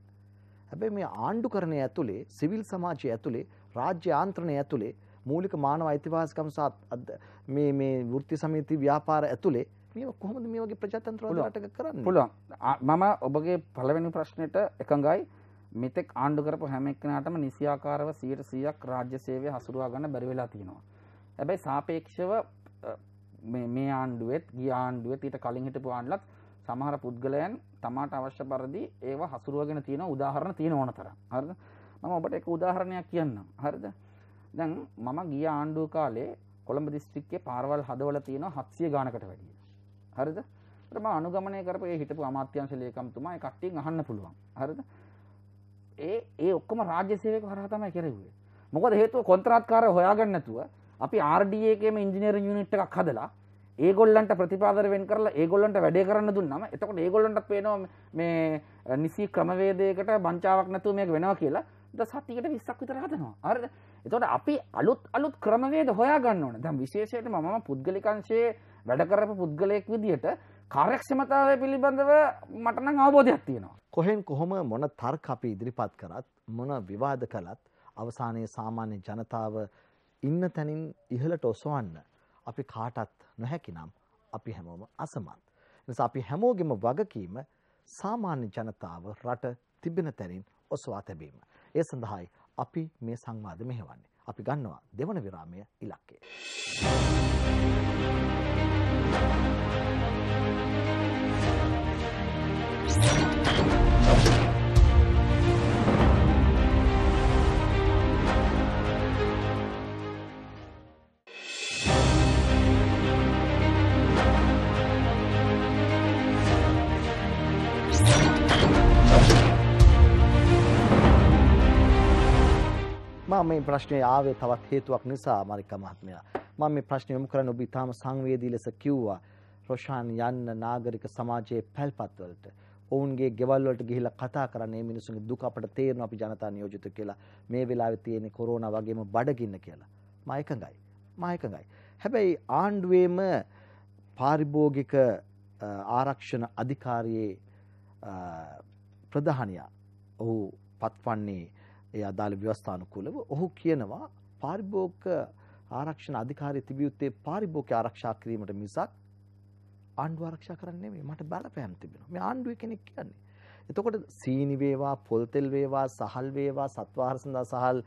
Speaker 1: හැබැ මේ ආණ්ඩු කරණය ඇතුළේ සිවිල් සමාජය ඇතුළේ රාජ්‍ය ආන්ත්‍රණය ඇතුළේ මූලික මානව අයිතිවාසිකම් සත් මේ මේ වෘත්ති සමීති ව්‍යාපාර ඇතුළේ මේ කොහොමද මේ වගේ ප්‍රජාතන්ත්‍රවල රටක කරන්න
Speaker 2: පුළුවන් මම ඔබගේ පළවෙනි ප්‍රශ්නෙට එකඟයි මෙතෙක් ආණ්ඩු කරපු හැම එක්කෙනාටම නිසියාකාරව 100%ක් රාජ්‍ය සේවය හසුරුවා ගන්න බැරි වෙලා තියෙනවා. හැබැයි සාපේක්ෂව මේ මේ ආණ්ඩුවෙත් ගිය ආණ්ඩුවෙත් ඊට කලින් හිටපු ආණ්ඩුලත් සමහර පුද්ගලයන් තමාට අවශ්‍ය පරිදි ඒව හසුරුවගෙන තියෙන උදාහරණ තියෙන ඕන තරම්. හරිද? මම ඔබට එක උදාහරණයක් කියන්නම්. හරිද? දැන් මම ගිය ආණ්ඩුව කාලේ කොළඹ දිස්ත්‍රික්කයේ පාරවල් හදවල තියෙනවා 700 ගානකට වැඩිය. හරිද? ඒකට මම අනුගමනය කරපු ඒ හිටපු අමාත්‍යාංශ ලේකම්තුමා ඒ කට්ටියන් අහන්න පුළුවන්. හරිද? ඒ ඒ ඔක්කොම රාජ්‍ය සේවක හරහා තමයි කෙරෙව්වේ. මොකද හේතුව කොන්ත්‍රාත්කාරය හොයාගන්න නැතුව අපි RDA එකේම ඉංජිනේරින් යුනිට් එකක් හදලා ඒගොල්ලන්ට ප්‍රතිපාදර වෙන් කරලා ඒගොල්ලන්ට වැඩේ කරන්න දුන්නම එතකොට ඒගොල්ලන්ටත් පේනවා මේ නිසි ක්‍රමවේදයකට බංචාවක් නැතුව මේක වෙනවා කියලා ද සතියකට 20ක් විතර හදනවා. හරිද? එතකොට අපි අලුත් අලුත් ක්‍රමවේද හොයාගන්න ඕනේ. දැන් විශේෂයෙන්ම මම පුද්ගලිකංශයේ වැඩ කරපු පුද්ගලයෙක් විදිහට කාර්යක්ෂමතාවය පිළිබඳව මටන අවබෝධයක් තියෙනවා. කොහෙන් කොහොම මොන තර්ක අපි
Speaker 1: ඉදිරිපත් කරත් මොන විවාද කළත් අවසානයේ සාමාන්‍ය ජනතාව ඉන්න තැනින් ඉහළට ඔසවන්න අපි කාටත් නොහැකි නම් අපි හැමෝම අසමත්. නිසා අපි හැමෝගෙම වගකීම සාමාන්‍ය ජනතාව රට තිබෙන තැනින් ඔස්වා තැබීම. ඒ සඳහායි අපි මේ සංවාද මෙහෙවන්නේ. අපි ගන්නවා දෙවන විරාමය ඉලක්කේ. මම මේ ප්‍රශ්නේ ආවේ තවත් හේතුවක් නිසා අමරික මහත්මයා. මම මේ ප්‍රශ්නේ යොමු කරන්න ඔබ ඉතාම සංවේදී ලෙස කිව්වා. රොෂාන් යන්න නාගරික සමාජයේ පැල්පත් වලට ඔවුන්ගේ ගෙවල් වලට ගිහිලා කතා කරන්නේ මේ මිනිසුන්ගේ දුක අපට තේරෙනවා අපි ජනතා නියෝජිත කියලා. මේ වෙලාවේ තියෙන කොරෝනා වගේම බඩගින්න කියලා. මම එකඟයි. මම එකඟයි. හැබැයි ආණ්ඩුවේම පාරිභෝගික ආරක්ෂණ අධිකාරියේ ප්‍රධානියා ඔහු පත්වන්නේ ඒ අදාළ ව්‍යවස්ථානුකූලව ඔහු කියනවා පාරිභෝගික ආරක්ෂණ අධිකාරිය තිබිය යුත්තේ පාරිභෝගික ආරක්ෂා කිරීමට මිසක් ආණ්ඩුව ආරක්ෂා කරන්න නෙමෙයි මට බලපෑම් තිබෙනවා මේ ආණ්ඩුවේ කෙනෙක් කියන්නේ එතකොට සීනි වේවා පොල් තෙල් වේවා සහල් වේවා සත්වාහාර සඳහා සහල්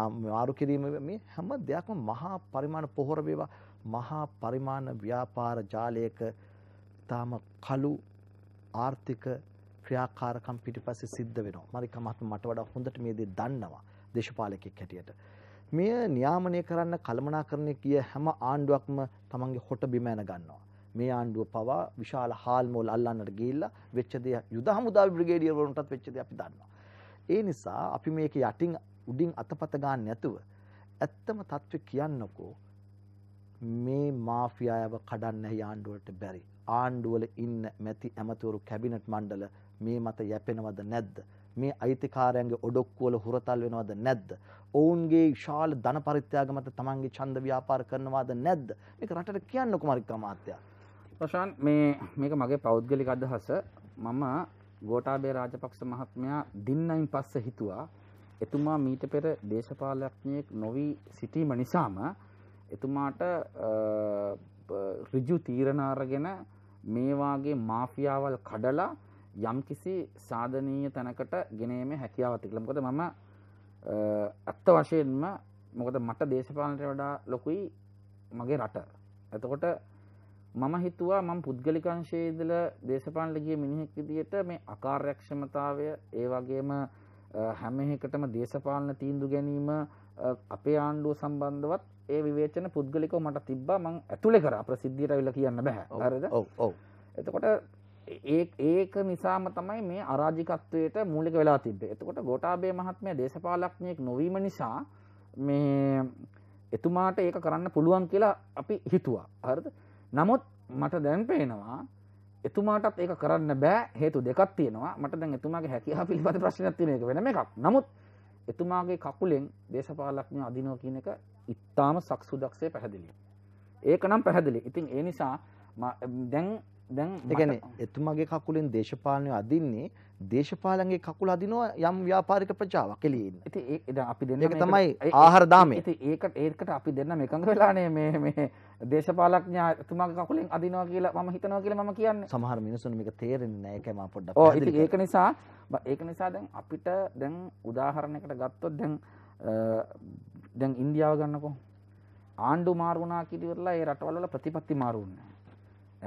Speaker 1: මාරු කිරීම මේ හැම දෙයක්ම මහා පරිමාණ පොහොර වේවා මහා පරිමාණ ව්‍යාපාර ජාලයක තාම කළු ආර්ථික ක්‍රියාකාරකම් පිටිපස්සේ සිද්ධ වෙනවා. මරික මහත්ම මට වඩා හොඳට මේ දේ දන්නවා දේශපාලකෙක් හැටියට. මෙය නියාමනය කරන්න කළමනාකරණය කිය හැම ආණ්ඩුවක්ම තමන්ගේ හොට බිම යන ගන්නවා. මේ ආණ්ඩුව පවා විශාල හාල්මෝල් අල්ලන්නට ගිහිල්ලා වෙච්ච දේ යුද හමුදා බ්‍රිගේඩියර් වරුන්ටත් වෙච්ච දේ අපි දන්නවා. ඒ නිසා අපි මේක යටින් උඩින් අතපත ගන්න නැතුව ඇත්තම தත්ත්වය කියන්නකෝ මේ මාෆියාව කඩන්න ඇහි ආණ්ඩුවලට බැරි. ආණ්ඩුවල ඉන්න මැති ඇමතිවරු කැබිනට් මණ්ඩල මේ මත යැපෙනවද නැද්ද? මේ අයිතිකාරයන්ගේ ඔඩොක්කුවල හුරතල් වෙනවද නැද්ද? ඔවුන්ගේ ශාල ධන පරිත්‍යාග මත තමන්ගේ
Speaker 2: ඡන්ද ව්‍යාපාර කරනවද නැද්ද? මේක රටට කියන්න කුමාරික අමාත්‍යා. ප්‍රශාන්ත් මේ මේක මගේ පෞද්ගලික අදහස. මම ගෝඨාභය රාජපක්ෂ මහත්මයා දින්නයින් පස්ස හිතුවා එතුමා මීට පෙර දේශපාලඥයෙක් නොවි සිටීම නිසාම එතුමාට ඍජු තීරණ අරගෙන මේ වාගේ මාෆියාවල් කඩලා යම්කිසි සාධනීය තැනකට ගෙනීමේ හැකියාවක් තිබුණා. මොකද මම අත්ත වශයෙන්ම මොකද මට දේශපාලනයට වඩා ලොකුයි මගේ රට. එතකොට මම හිතුවා මම පුද්ගලික අංශයේ ඉඳලා දේශපාලනට ගිය මිනිහෙක් විදිහට මේ අකාර්යක්ෂමතාවය ඒ වගේම හැම එකටම දේශපාලන තීන්දුව ගැනීම අපේ ආණ්ඩුව සම්බන්ධවත් ඒ විවේචන පුද්ගලිකෝ මට තිබ්බා මං ඇතුලේ කරා ප්‍රසිද්ධියට අවිල්ලා කියන්න බෑ. හරිද? ඔව් ඔව්. එතකොට ඒ ඒක නිසාම තමයි මේ අරාජිකත්වයට මූලික වෙලා තිබේ එතකොට ගෝටාබේ මහත්මය දේශපාලක්ඥයෙක් නොවීම නිසා මේ එතුමාට ඒක කරන්න පුළුවන් කියලා අපි හිතුවා හරද නමුත් මට දැන් පේනවා එතුමාටත් ඒක කරන්න බෑ හේතු දෙකක් තියෙනවා මට දැන් එතුමාගේ හැකියා පිළිබඳ ප්‍රශ්නයක් තියෙන එක වෙනම එකක් නමුත් එතුමාගේ කකුලෙන් දේශපාලක්ඥය අදිනවා කියන එක ඉත්තාම සක්සුදක්ෂය පැහැදිලි. ඒක නම් පැහැදිලි ඉතින් ඒ නිසා දැන් දැන්
Speaker 1: එකන එතුමගේ කකුලින් දේශපාලනය අදින්නේ දේශපාලන්ගේ කකුල අදිනවා යම්
Speaker 2: ව්‍යාපාරික ප්‍රචාව කෙලීන්න ඇති ඒ අපි දෙන්න තමයි ආහරදාම ඇති ඒක ඒකට අපි දෙන්න එකඟ වෙලානේ මේ මේ දේශපාලඥා එතුමගේ කකුලින් අදිනවා කියලා මම හිතනවා කියලා මම කියන්නේ සමහර මිනිසුන් මේක තේරෙන්නේ නැහැ ඒකම පොඩ්ඩක් ඔව් ඉතින් ඒක නිසා ඒක නිසා දැන් අපිට දැන් උදාහරණයකට ගත්තොත් දැන් දැන් ඉන්දියාව ගන්නකො ආණ්ඩු මාරුණා කිරිවරලා ඒ රටවල්ල ප්‍රතිපත්ති මාරුන්න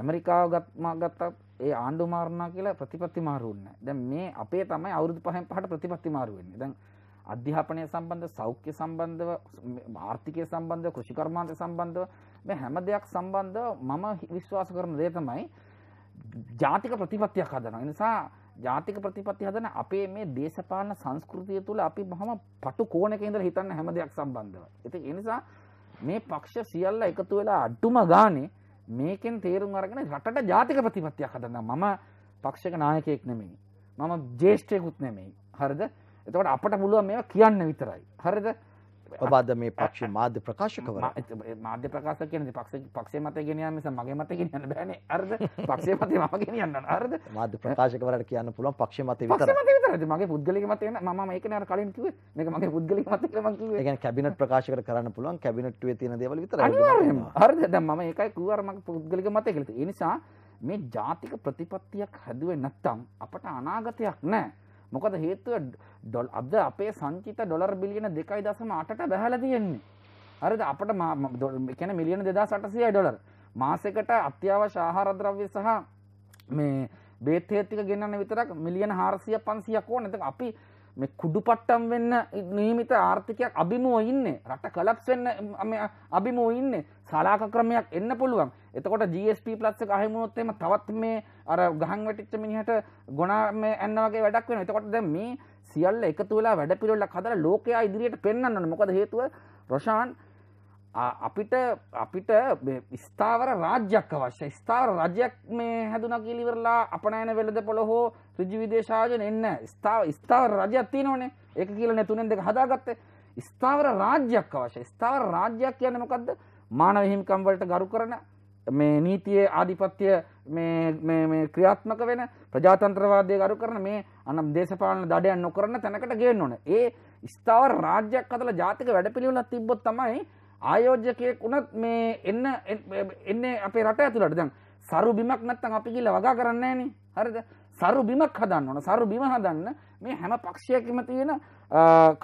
Speaker 2: ඇමරිකාව ගත්මා ගත්තත් ඒ ආණ්ඩු මාරුණා කියලා ප්‍රතිපත්ති මාරුන්න දැන් මේ අපේ තමයි අවුරුදු පහෙන් පහට ප්‍රතිපත්ති මාරුවෙන්නේ දැන් අධ්‍යාපනය සම්බන්ධ සෞඛ්‍ය සම්බන්ධව ආර්ථිකය සම්බන්ධව කෘෂිකර්මාන්තය සම්බන්ධව මේ හැම දෙයක් සම්බන්ධව මම විශ්වාස කරන දේ තමයි ජාතික ප්‍රතිපත්තියක් හදනවා. ඒ නිසා ජාතික ප්‍රතිපත්ති හදන අපේ මේ දේශපාලන සංස්කෘතිය තුළ අපි බහම පටු කෝනක ඉඳලා හිතන්න හැම දෙයක් සම්බන්ධව. ඉතින් ඒ නිසා මේ පක්ෂ සියල්ල එකතු වෙලා අඩුම ගානේ මේකෙන් තේරුම් අරගෙන රටට ජාතික ප්‍රතිපත්තියක් හදන්න. මම පක්ෂක නායකයෙක් නෙමෙයි. මම ජේෂ්ඨයෙකුත් නෙමෙයි. හරිද? එතකොට අපට පුළුවන් මේවා කියන්න විතරයි. හරිද? ඔබාද මේ පක්ෂ මාධ්‍ය ප්‍රකාශකවර මාධ්‍ය ප්‍රකාශ කියන පක්ෂ පක්ෂේ මත ගෙන යන්න මිස මගේ මත ගෙන යන්න බෑනේ අරද පක්ෂේ මතේ මම ගෙන යන්න අරද මාධ්‍ය
Speaker 1: ප්‍රකාශකවරට කියන්න පුළුවන් පක්ෂේ මතේ විතරයි පක්ෂේ
Speaker 2: මතේ විතරයි මගේ පුද්ගලික මතේ නෑ මම මේකනේ අර කලින් කිව්වේ මේක මගේ පුද්ගලික මතේ කියලා මම කිව්වේ ඒ කියන්නේ කැබිනට් ප්‍රකාශකට කරන්න පුළුවන් කැබිනට්ුවේ තියෙන දේවල් විතරයි අනිවාර්යයෙන්ම හරිද දැන් මම ඒකයි කිව්වා අර මගේ පුද්ගලික මතේ කියලා ඒ නිසා මේ ජාතික ප්‍රතිපත්තියක් හැදුවේ නැත්තම් අපට අනාගතයක් නෑ මොකද හේතුව ඩොල් අද අපේ සංචිත ඩොලර් බිලියන දෙකයි දසම අටට බැහල තියෙන්නේ. හරිද අපට කැන මිලියන දෙදා සටසිය ඩොලර් මාසකට අත්‍යවශ්‍ය ආහාරද්‍රව්‍ය සහ මේ බේත්තේත්තික ගෙන්න්න විතරක් මිලියන හාරසිය පන්සියක් ඕන ඇත අපි මේ කුඩු පට්ටම් වෙන්න නීමිත ආර්ථිකයක් අභිමෝ ඉන්නේ රට කලප්ස් වෙන්න අභිමෝ ඉන්නේ සලාක ක්‍රමයක් එන්න පුළුවන් එතකොට GSP පලස්ස අහමුණොත්තේම තවත් මේ අර ගහන් වැටිච්ච මිනිහට ගොනා මේ ඇන්න වගේ වැඩක් වෙන එතකොට දැ මේ සියල්ල එකතුවෙලා වැඩ පිරල්ල කදර ලෝකයා ඉදිරියට පෙන්න්නන්න මොකද හේතුව රොෂාන් අපිට අපිට ස්ථාවර රාජ්‍යයක් අවශ්‍ය ස්ථාවර රජයක් මේ හැදුන කිලිවරලා අපනෑන වෙලද පොළ හෝ රජවිදේශාජන එන්න ස්ථාව ස්ථාවර රජයක් තියෙනවනේ එක කියල නැතුනෙන් දෙක හදාගත්තේ ස්ථාවර රාජ්‍යයක් අවශ්‍ය ස්ථාවර රාජ්‍යයක් කියන මොකක්ද මානවහිම්කම්වලට ගරු කරන මේ නීතියේ ආධිපත්‍ය ක්‍රියාත්මක වෙන ප්‍රජාතන්ත්‍රවාදය ගරු කරන මේ අනම් දේශපාලන දඩයන් නොකරන තැනකට ගේන්න ඕන ඒ ස්ථාවර රාජ්‍යයක් කතල ජාතික වැඩ පිළිවෙලක් තිබ්බොත් තමයි ආයෝජකයෙක් වුණත් මේ එන්න එන්නේ අපේ රට ඇතුළට දැන් සරු බිමක් නැත්තම් අපි කියලා වගා කරන්නේ නැහනේ. හරිද? සරු බිමක් හදන්න ඕන. සරු බිම හදන්න මේ හැම පක්ෂයකම තියෙන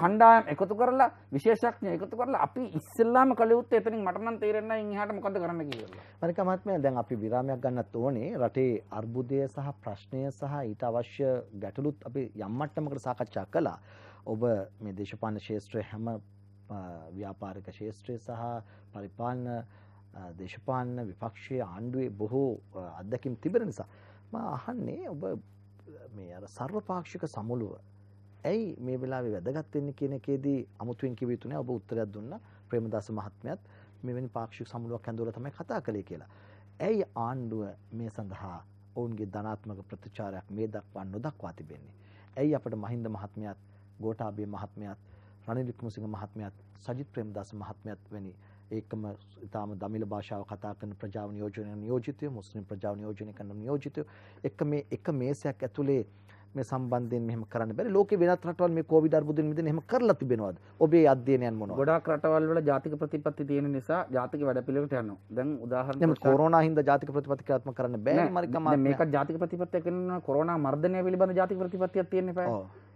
Speaker 2: කණ්ඩායම් එකතු කරලා විශේෂඥ එකතු කරලා අපි ඉස්සෙල්ලාම කළ යුත්තේ එතනින් මට නම් තේරෙන්නේ නැහැ ඉන්හිහාට මොකද කරන්න කියලා.
Speaker 1: මරික මහත්මයා දැන් අපි විරාමයක් ගන්නත් ඕනේ. රටේ අර්බුදය සහ ප්‍රශ්නය සහ ඊට අවශ්‍ය ගැටලුත් අපි යම් මට්ටමකට සාකච්ඡා කළා. ඔබ මේ දේශපාලන ශාස්ත්‍රයේ හැම ව්‍යාපාරික ශේෂත්‍රය සහ පරිපාලන දේශපාලන විපක්ෂය ආණ්ඩුවේ බොහෝ අත්දැකින් තිබෙන නිසා. ම අහන්නේ ඔබ මේ අර සර්වපාක්ෂික සමුළුව ඇයි මේ වෙලාවේ වැදගත්වෙන්න කියනකේදී අමුතුවෙන් කිවයුතුනේ ඔබ උත්තරයක් දුන්න ප්‍රේමදස මහත්මයත් මෙවැනි පාක්ෂික සමුළුවක් ඇඳුවල තමයි කතා කළේ කියලා. ඇයි ආණ්ඩුව මේ සඳහා ඔවුන්ගේ ධනාත්මක ප්‍රතිචාරයක් මේ දක්වා නොදක්වා තිබෙන්නේ. ඇයි අපට මහින්ද මහත්මයත් ගෝටාබේ මහත්මයත් රනිල් වික්‍රමසිංහ මහත්මයාත් සජිත් ප්‍රේමදාස මහත්මයාත් වැනි ඒකම ඉතාම දමිල භාෂාව කතා කරන ප්‍රජාව නියෝජනය නියෝජිතය මුස්ලිම් ප්‍රජාව නියෝජනය කරන නියෝජිතය එක මේ එක මේසයක් ඇතුලේ මේ සම්බන්ධයෙන් මෙහෙම කරන්න බැරි ලෝකේ වෙනත් රටවල් මේ කොවිඩ් අර්බුදෙන් මිදෙන්න එහෙම කරලා තිබෙනවද ඔබේ අධ්‍යයනයන් මොනවද ගොඩාක් රටවල් වල ජාතික ප්‍රතිපත්ති තියෙන
Speaker 2: නිසා ජාතික වැඩපිළිවෙලට යනවා දැන් උදාහරණයක් මේ කොරෝනා හින්දා ජාතික ප්‍රතිපත්ති ක්‍රියාත්මක කරන්න බෑ මරිකම මේක ජාතික ප්‍රතිපත්තියක් වෙනවා කොරෝනා මර්ධනය පිළිබඳ ජාතික ප්‍රතිපත්තියක් තියෙන්න එපා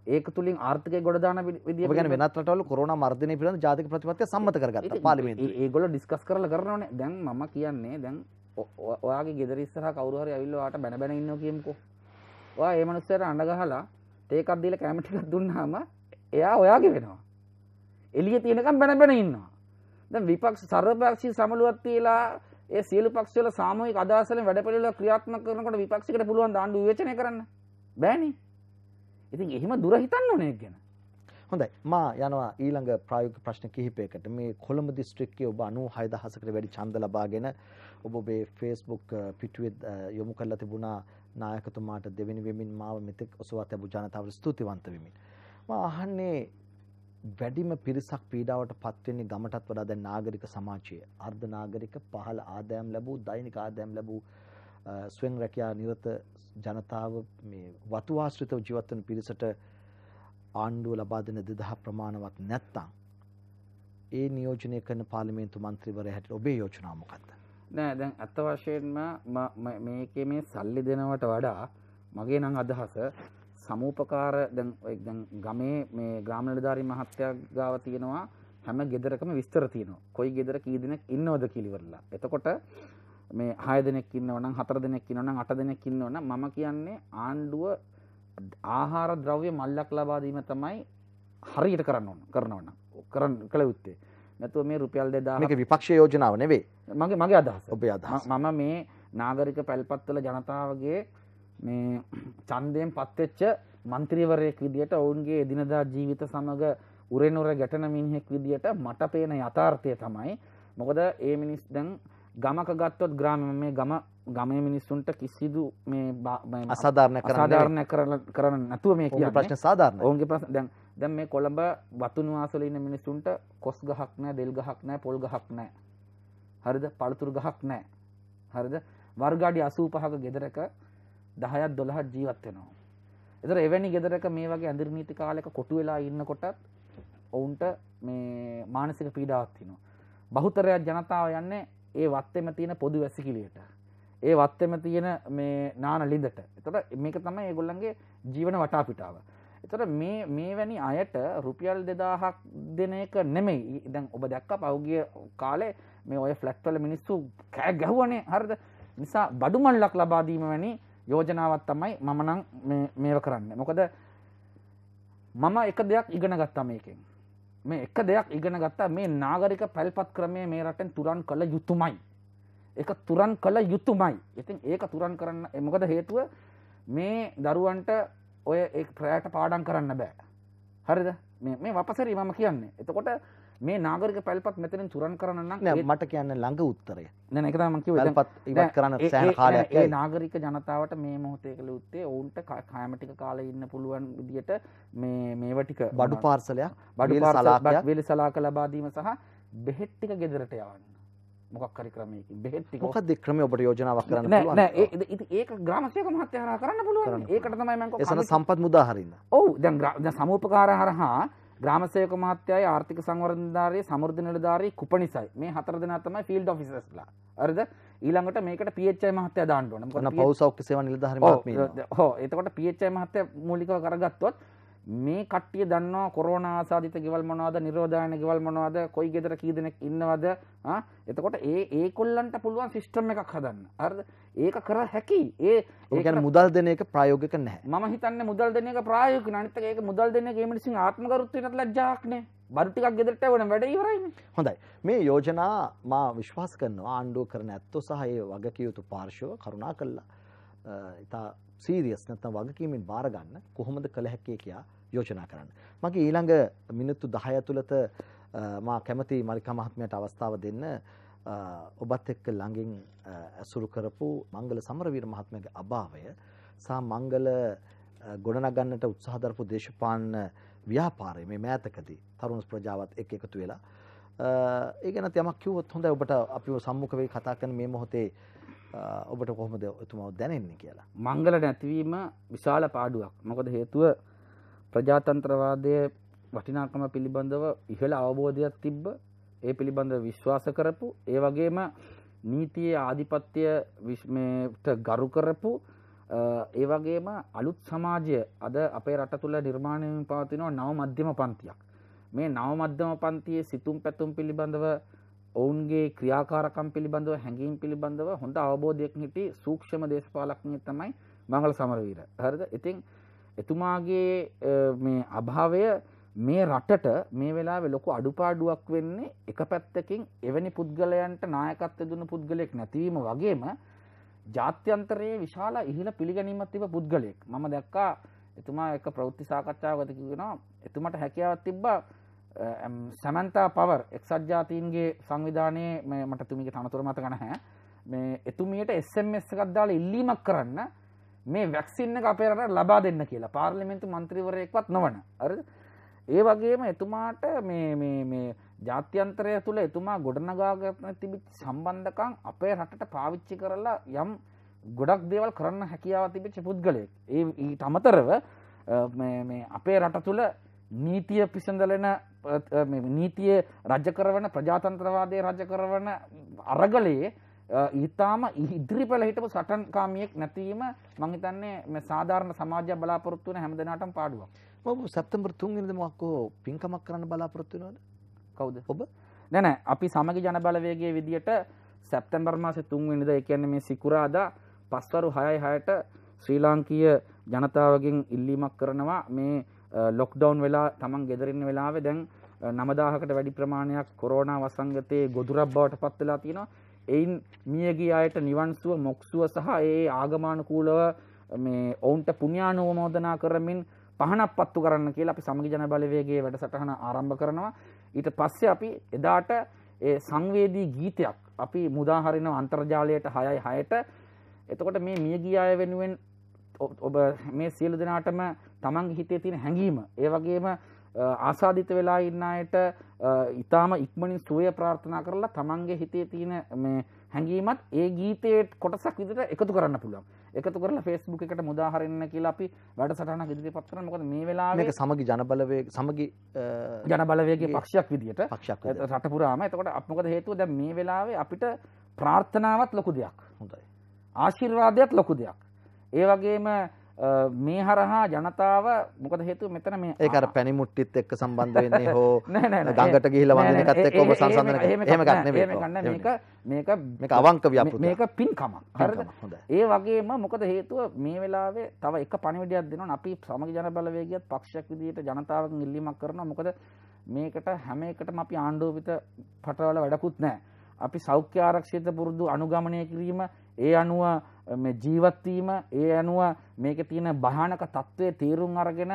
Speaker 2: ඒක තුළින් ආර්ථක ගොඩදාන විදි ගැන වෙනත්වටවල කොරන මර්ධනය පිළ ජාතික ප්‍රතිපත්ය සම්මත කරගත් පාලිමේ ඒගොල ඩිස්කස් කරල කරනවන දැන් මම කියන්නේ දැන් ඔයාගේ ගෙදරිස්සහ කවරුහර ඇවිල්ලවාට බැනබැන ඉන්න කියම්කෝ වා ඒ මනුස්සයට අඩගහලා තේකක්දීල කෑමටිකක් දුන්නාම එයා ඔයාගේ වෙනවා එලිය තියෙනකම් බැනබැන ඉන්නවා දැ විපක්ෂ සර්පක්ෂී සමළුවත් තියලා ඒ සියලු පක්ෂල සාමය අදසල වැඩපිල ක්‍රියාත්ම කරනකට විපක්ෂිකට පුළුවන් දාණ්ඩු වචන කරන්න බෑනිි ඉතින් එහෙම දුර හිතන්න ඕනේ ගැන.
Speaker 1: හොඳයි මා යනවා ඊළඟ ප්‍රායෝගික ප්‍රශ්න කිහිපයකට. මේ කොළඹ දිස්ත්‍රික්කයේ ඔබ 96000කට වැඩි ඡන්ද ලබාගෙන ඔබ ඔබේ Facebook පිටුවේ යොමු කරලා තිබුණා නායකතුමාට දෙවෙනි වෙමින් මාව මෙතෙක් ඔසවා තිබු ජනතාවට ස්තුතිවන්ත වෙමි. මා අහන්නේ වැඩිම පිරිසක් පීඩාවට පත්වෙන්නේ ගමටත් වඩා දැන් නාගරික සමාජය. අර්ධ නාගරික පහළ ආදායම් ලැබූ දෛනික ආදායම් ලැබූ ස්වෙන් රැකියා නිරත ජනතාව මේ වතු ආශ්‍රිතව ජීවත් වෙන පිරිසට ආණ්ඩුව ලබා දෙන 2000 ප්‍රමාණවත් නැත්නම් ඒ නියෝජනය කරන පාර්ලිමේන්තු මන්ත්‍රීවරයා හැටියට ඔබේ යෝජනාව මොකක්ද
Speaker 2: නෑ දැන් අත වශයෙන්ම මේකේ මේ සල්ලි දෙනවට වඩා මගේ නම් අදහස සමූපකාර දැන් දැන් ගමේ මේ ග්‍රාම නිලධාරී මහත්තයා ගාව තියෙනවා හැම ගෙදරකම විස්තර තියෙනවා කොයි ගෙදර කී දෙනෙක් ඉන්නවද කියලා ඉවරලා එතකොට මේ හය දෙනෙක් ඉන්නවනම් හතර දෙනෙක් ඉන්නවනම් අට දෙනෙක් ඉන්නවනම් මම කියන්නේ ආණ්ඩුව ආහාර ද්‍රව්‍ය මල්ලක් ලබා දීම තමයි හරියට කරන්න ඕන කරනවනම් කරන්න කළ යුත්තේ නැතුව මේ රුපියල් 2000 මේක විපක්ෂ යෝජනාව නෙවෙයි මගේ මගේ අදහස ඔබේ අදහස මම මේ නාගරික පැල්පත්වල ජනතාවගේ මේ ඡන්දයෙන් පත්වෙච්ච മന്ത്രിවරයෙක් විදියට ඔවුන්ගේ එදිනදා ජීවිත සමග උරෙනොර ගැටෙන මිනිහෙක් විදියට මට පේන යථාර්ථය තමයි මොකද ඒ මිනිස් දැන් ගමක ගත්තොත් ග්‍රාම මේ ගම ගමේ මිනිස්සුන්ට කිසිදු මේ අසාධාරණ කරන්න කරන්න නැතුව මේ කිය ප්‍රශ්න සාධාරණ ඔවුන්ගේ ප්‍රශ් දැන් දැන් මේ කොළඹ වතුනවාසල ඉන්න මිනිස්සුන්ට කොස් ගහක් නෑ දෙල් ගහක් නෑ පොල් ගහක් නෑ හරිද පළතුරු ගහක් නෑ හරිද වර්ගාඩි අසූ පහක ගෙදරක දහයත් දොළහත් ජීවත්වෙනවා එතර එවැනි ගෙදරක මේ වගේ ඇඳර් නීති කාලෙක කොටු වෙලා ඉන්න කොටත් ඔවුන්ට මේ මානසික පීඩාවත්තිනවා බහුතරයක් ජනතාව යන්නේ ඒ වත්තෙම තියෙන පොදු වැසිකිලියට ඒ වත්තෙම තියෙන මේ නාන ලිඳට එතට මේක තමයි ඒගොල්ලන්ගේ ජීවන වටා පිටාව එතට මේ මේ වැනි අයට රුපියල් දෙදාහක් දෙන එක නෙමෙයි ඉදැන් ඔබ දැක්ක පවුගිය කාලේ මේ ඔය ෆලක්ටල මිනිස්සු කෑ ගැහුවනේ හරිද නිසා බඩුමල්ලක් ලබාදීම වැනි යෝජනාවත් තමයි මමනං මේව කරන්න මොකද මම එක දෙයක් ඉගෙන ගත්තා මේකෙන් මේ එක දෙයක් ඉගෙන ගත්තා මේ නාගරික පැල්පත් ක්‍රමය මේ රටෙන් තුරන් කළ යුතුමයි. එක තුරන් කළ යුතුමයි. ඉතින් ඒක තුරන් කරන්න මොකද හේතුව මේ දරුවන්ට ඔය ඒ ප්‍රෑට පාඩම් කරන්න බෑ. හරිද? මේ මේ වපසරි මම කියන්නේ. එතකොට මේ නාගරික පැල්පත් මෙතනින් තුරන් කරන්න මට
Speaker 1: කියන්න ළඟ උත්තරය නැකතමකි පත් ඉවත් කරන්න සෑන කාලයක් ඒ
Speaker 2: නාගරික ජනතාවට මේ මොහොතේ කළ උත්තේ ඔවුන්ට කෑමටික කාල ඉන්න පුළුවන් විදියට මේ මේවටික බඩු පාර්සලයක් බඩු සලාක් වෙලි සලාක ලබාදීම සහ බෙහෙට්ටික ගෙදරට යවන්න මොකක් කරි ක්‍රමයකින් බෙහෙත් මොකක්ද
Speaker 1: ක්‍රම ඔබට යෝජනාවක් කරන්න
Speaker 2: ඒක ග්‍රමසයක මහත්‍යහර කරන්න පුළුවන් ඒකට තමයි මක සන සම්පත් මුදාහරන්න ඔවු දැන් සමූපකාර හරහා ග්‍රාමසයක මහත්‍යයි ආර්ථික සංවර්ධධාරය සමුෘධ නිලධාරී කුපනිසයි මේ හතර දෙන තමයි ෆිල්් ෆිස්ලා අරද ඊළඟට මේකට පිච්චයි මහත්‍ය දාන්නටන පවසක් සේව නිලධාර හෝ එතකොට පිච්චයි මහත්‍ය මූලික කරගත්වත් මේ කට්ටිය දන්නවා කොරෝනා ආසාදිත ගෙවල් මොනවද නිරෝධායන ගෙවල් මොනවද කොයි ගෙදර කී දෙනෙක් ඉන්නවද එතකොට ඒ ඒකොල්ලන්ට පුළුවන් සිස්ටම් එකක් හදන්න හරිද ඒක කර හැකි ඒ ඒක මුදල් දෙන එක ප්‍රායෝගික නැහැ මම හිතන්නේ මුදල් දෙන එක ප්‍රායෝගික අනිත් එක ඒක මුදල් දෙන එක ඒ මිනිස්සුන් ආත්මගරුත්වයට ලැජ්ජාවක් නේ බරු ටිකක් ගෙදරට එවන වැඩ ඉවරයිනේ
Speaker 1: හොඳයි මේ යෝජනා මා විශ්වාස කරනවා ආණ්ඩුව කරන ඇත්තෝ සහ ඒ වගකියුතු පාර්ශව කරුණා කළා ඉතා සීරියස් නැත්නම් වගකීමෙන් බාර ගන්න කොහොමද කළ හැකි කියලා යෝජනා කරන්න. මගේ ඊළඟ මිනිත්තු 10 ඇතුළත මා කැමති මල්කා මහත්මයාට අවස්ථාව දෙන්න ඔබත් එක්ක ළඟින් ඇසුරු කරපු මංගල සමරවීර මහත්මයාගේ අභාවය සහ මංගල ගොඩනගන්නට උත්සාහ දරපු දේශපාලන ව්‍යාපාරය මේ මෑතකදී තරුණ ප්‍රජාවත් එක්ක එකතු වෙලා ඒ ගැන යමක් කිව්වොත් හොඳයි ඔබට අපිව සම්මුඛ වෙයි කතා කරන මේ මොහොතේ ඔබට කොහොමද එතුමාව දැනෙන්නේ කියලා.
Speaker 2: මංගල නැතිවීම විශාල පාඩුවක්. මොකද හේතුව ප්‍රජාතන්ත්‍රවාදය වටිනාකම පිළිබඳව ඉහළ අවබෝධයක් තිබ්බ ඒ පිළිබඳව විශ්වාස කරපු ඒ වගේම නීතියේ ආධිපත්‍ය විශ්මයට ගරු කරපු ඒ වගේම අලුත් සමාජය අද අපේ රට තුළ නිර්මාණයෙන් පවතිනවා නව මධ්‍යම පන්තියක්. මේ නව මධ්‍යම පන්තියේ සිතුම් පැතුම් පිළිබඳව ඔවුන්ගේ ක්‍රියාකාරකම් පිළිබඳව හැඟීම් පිළිබඳව හොඳ අවබෝධයක් හිටි සූක්ෂම දේශපාලක්ඥය තමයි මංගල සමරවීර හරිද ඉතින් එතුමාගේ මේ අභාවය මේ රටට මේ වෙලාවෙ ලොකු අඩුපාඩුවක් වෙන්නේ එක පැත්තකින් එවැනි පුද්ගලයන්ට නායකත්ව දුන්න පුද්ගලයෙක් නැතිවීම වගේම ජාත්‍යන්තරයේ විශාල ඉහළ පිළිගැනීමක් තිබ පුද්ගලයෙක් මම දැක්කා එතුමා එක ප්‍රවෘත්ති සාකච්ඡාවකදී කියනවා එතුමට හැකියාවක් තිබ්බා සැමන්තා පවර් එක්සත් ජාතීන්ගේ සංවිධානයේ මට තුමික තනතුර මත ගනහැ මේ එතුමියට එස්MS එකක්දාල ඉල්ලීමක් කරන්න මේ වැක්සින්න අපේරට ලබා දෙන්න කියලා පාර්ලිමෙන්තු මන්ත්‍රීවරයෙක්වත් නොවන අර ඒ වගේම එතුමාට ජාත්‍යන්තරය තුළ එතුමා ගොඩනගාගත්න තිබි සම්බන්ධකං අපේ රටට පාවිච්චි කරලා යම් ගොඩක් දේවල් කරන්න හැකියාව තිබිච්ච පුද්ගලයෙක් ඒ තමතරව අපේ රට තුළ නීතිය පිසඳලෙන නීතිය රජ කරවන ප්‍රජාතන්ත්‍රවාදය රජ කරවන අරගලයේ ඉතාම ඉදිරිපල හිටපු සටන් කාමියෙක් නැතිවීම මංහිතන්නේ මේ සාධාරණ සමාජ බලාපොරොත්තුවන හැමදනාටම් පාඩුවක් ඔබ සැප්තම්බර් තුන්ගනිදමක්කෝ පින්කමක් කරන්න බලාපොරොත්තුවනද කවුද ඔබ නැන අපි සමග ජනබලවේගේ විදියට සැප්තැම්බර් මාස තුන්වෙනිද එකන්න මේ සිකුරාදා පස්වරු හයයි හයට ශ්‍රී ලාංකීය ජනතාවගෙන් ඉල්ලීමක් කරනවා මේ ලොක්ඩවුන් වෙලා තමන් ගෙදරන්න වෙලාවේ දැන් නමදාහකට වැඩි ප්‍රමාණයක් කොරෝනා වසංගතයේ ගොදුරක් බවට පත් වෙලා තියෙනවා. එයින් මියගිය අයට නිවන්සුව මොක්සුව සහ ඒ ආගමානුකූලව මේ ඔවුන්ට පුණ්‍යානුමෝදනා කරමින් පහනක් පත්තු කරන්න කියලා අපි සමගි ජන බලවේගයේ වැඩසටහන ආරම්භ කරනවා. ඊට පස්සේ අපි එදාට ඒ සංවේදී ගීතයක් අපි මුදාහරිනව අන්තර්ජාලයට 6යි 6ට. එතකොට මේ මියගිය අය වෙනුවෙන් ඔබ මේ සියලු දෙනාටම තමන් හිතේ තියෙන හැඟීම ඒ වගේම ආසාධිත වෙලා ඉන්න අයට ඉතාම ඉක්මනින් සුවය ප්‍රාර්ථනා කරලා තමන්ගේ හිතේ තියෙන මේ හැඟීමත් ඒ ගීතයට කොටසක් විදිහට එකතු කරන්න පුළුවන්. එකතු කරලා Facebook එකට මුදාහරින්න කියලා අපි වැඩසටහනක් ඉදිරිපත් කරනවා. මොකද මේ වෙලාවේ මේක සමගි
Speaker 1: ජනබලවේග සමගි
Speaker 2: ජනබලවේගයේ පක්ෂයක් විදිහට පක්ෂයක් රට පුරාම. එතකොට අප මොකද හේතුව දැන් මේ වෙලාවේ අපිට ප්‍රාර්ථනාවත් ලොකු දෙයක්. හොඳයි. ආශිර්වාදයක් ලොකු දෙයක්. ඒ වගේම මේ හරහා ජනතාව මොකද හේතු මෙතන මේ ඒක අර පැණි මුට්ටිත්
Speaker 1: එක්ක සම්බන්ධ වෙන්නේ හෝ ගඟට ගිහිල්ලා වඳින එකත් එක්ක ඔබ සංසන්දන එහෙම එකක් නෙවෙයි මේක
Speaker 2: මේක මේක අවංක ව්‍යාපෘතියක් මේක පින්කමක් හරිද ඒ වගේම මොකද හේතුව මේ වෙලාවේ තව එක පණිවිඩයක් දෙනවා අපි සමග ජන බලවේගියත් පක්ෂයක් විදිහට ජනතාවගෙන් ඉල්ලීමක් කරනවා මොකද මේකට හැම එකටම අපි ආණ්ඩුව පිට පටවල වැඩකුත් නැහැ අපි සෞඛ්‍ය ආරක්ෂිත පුරුදු අනුගමනය කිරීම ඒ අනුව ජීවත්වීම ඒ අනුව මේක තියෙන බානක තත්ත්වය තේරුම් අරගෙන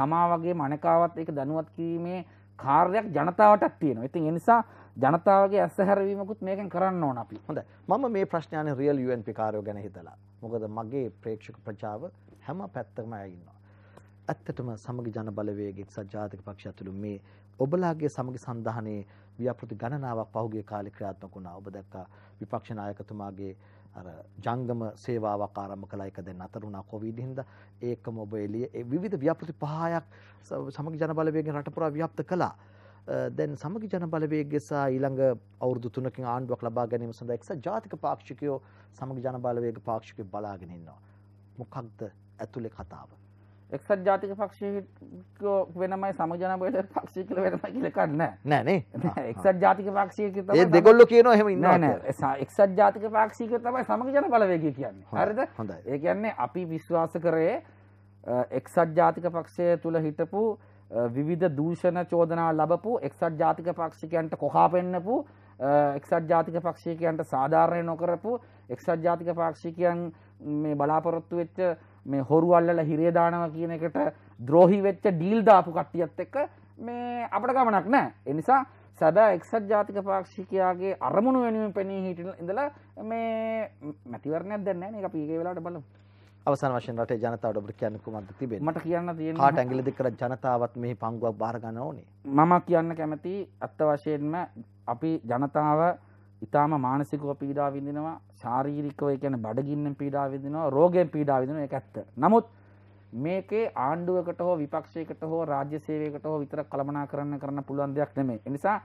Speaker 2: තමා වගේ මනකාවත් එක දැනුවත් කිරීමේ කාර්යක් ජනතාවටත් තියෙන ඉතින් එනිසා ජනතාවගේ ඇස්සහැරවීමකුත් මේකෙන් කරන්න ඕන අපි හොඳ මම මේ ප්‍රශ්නයන රියල් යුවන් පිකාරයෝ ගැන හිතලා මොකද මගේ ප්‍රේක්ෂක
Speaker 1: ප්‍රචාව හැම පැත්තකම ඇඉන්නවා. ඇත්තටම සමග ජන බලවේගෙක් සජාතික පක්ෂ ඇතුළු මේ ඔබලාගේ සමග සඳහනයේ ව්‍යාපෘති ගණනාවක් පහුගිය කාලේ ක්‍රියාත්මක වුණා. ඔබ දැක්කා විපක්ෂ නායකතුමාගේ අර ජංගම සේවාවක් ආරම්භ කළා ඒක දැන් අතර වුණා කොවිඩ් හින්දා. ඒකම ඔබ එළිය ඒ විවිධ ව්‍යාපෘති පහයක් සමගි ජනබලවේගෙන් රට පුරා ව්‍යාප්ත කළා. දැන් සමගි ජනබලවේගය සහ ඊළඟ අවුරුදු තුනකින් ආණ්ඩුවක් ලබා ගැනීම සඳහා එක්සත් ජාතික පාක්ෂිකයෝ සමගි ජනබලවේග පාක්ෂිකයෝ බලාගෙන ඉන්නවා. මොකක්ද ඇතුලේ කතාව?
Speaker 2: එක්සත් ජාතික පක්ෂිකෝ වෙනමයි සමජනබලට පක්ෂි කියල වෙනමයි කියල කරන්න නෑනේ එක්සත් ජාතික පක්ෂික දෙගොල්ල කියන හෙම ඉන්න එක්සත් ජාතික පක්ෂික තමයි සමජන බලවේග කියන්න හරිද ඒ කියන්නේ අපි විශ්වාස කරේ එක්සත් ජාතික පක්ෂය තුළ හිටපු විවිධ දූෂණ චෝදනා ලබපු එක්සත් ජාතික පක්ෂිකයන්ට කොහා පෙන්නපු එක්සත් ජාතික පක්ෂිකයන්ට සාධාරණය නොකරපු එක්සත් ජාතික පක්ෂිකයන් මේ බලාපොරොත්තු වෙච්ච මේ හොරු අල්ලල හිරේ දානවා කියන එකට ද්‍රෝහි වෙච්ච ඩීල් දාපු කට්ටියත් එක්ක මේ අපට ගමනක් නෑ. එනිසා සැබෑ එක්සත් ජාතික පාක්ෂිකයාගේ අරමුණු වෙනුවෙන් පෙනී හිටින ඉඳලා මේ මැතිවරණයක් දැන් නෑ මේක අපි ඊගේ වෙලාවට බලමු. අවසාන වශයෙන් රටේ ජනතාවට ඔබට කියන්න කුමක්ද තිබෙන්නේ? මට කියන්න තියෙන්නේ කාට ඇඟිලි දෙක කර ජනතාවත් මෙහි පංගුවක් බාර ගන්න ඕනේ. මම කියන්න කැමති අත්ත වශයෙන්ම අපි ජනතාව ඉතාම මානසිකව පීඩා විඳිනවා ශාරීරිකව කියන බඩගින්නෙන් පීඩා විඳිනවා රෝගයෙන් පීඩා විඳිනවා ඒක ඇත්ත. නමුත් මේකේ ආණ්ඩුවකට හෝ විපක්ෂයකට හෝ රාජ්‍ය සේවයකට හෝ විතර කළමනාකරන්න කරන්න පුළුවන් දෙයක් නෙමෙයි. ඒ නිසා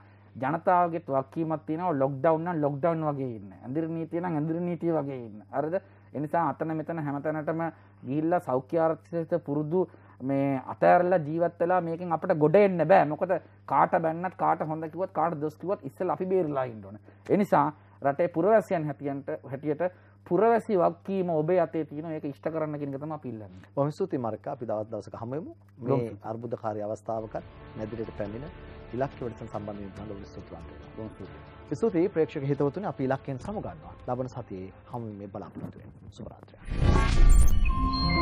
Speaker 2: ජනතාවගේත් වක්කීමක් තියෙනවා ලොක්ඩවුන් නම් ලොක්ඩවුන් වගේ ඉන්න. ඇඳිර නීතිය නම් ඇඳිර නීතිය වගේ ඉන්න. හරිද? ඒ නිසා අතන මෙතන හැමතැනටම ගිහිල්ලා සෞඛ්‍ය ආරක්ෂිත පුරුදු මේ අතඇරල්ලා ජීවත්වෙලා මේකින් අපට ගොඩ එන්න බෑ මොකද කාට බැන්නත් කාට හොඳකිවත් කාට දොස්කිවත් ඉස්සල් අපි බේරලා ඉන්නන. එනිසා රටේ පුරවැසියන් හැටියන්ට හැටියට පුරවැසි වක්කීම ඔබේ අතේ තියෙන ඒක ඉෂ්ට කරන්න කියන එක තමයි අපි ඉල්ලන්නේ. බොහොම ස්තුතියි මර්ක අපි දවස් දවසක හමු වෙමු. මේ අර්බුදකාරී අවස්ථාවක
Speaker 1: මැදිරියට පැමිණ ඉලක්ක වෙනසට සම්බන්ධ වෙන්න ලොකු ස්තුතිවන්ත වෙනවා. බොහොම ස්තුතියි. ස්තුතියි ප්‍රේක්ෂක හිතවතුනි අපි ඉලක්කයෙන් සමු ගන්නවා. ලබන සතියේ හමු වෙමේ බලාපොරොත්තු වෙනවා. සුබ රාත්‍රියක්.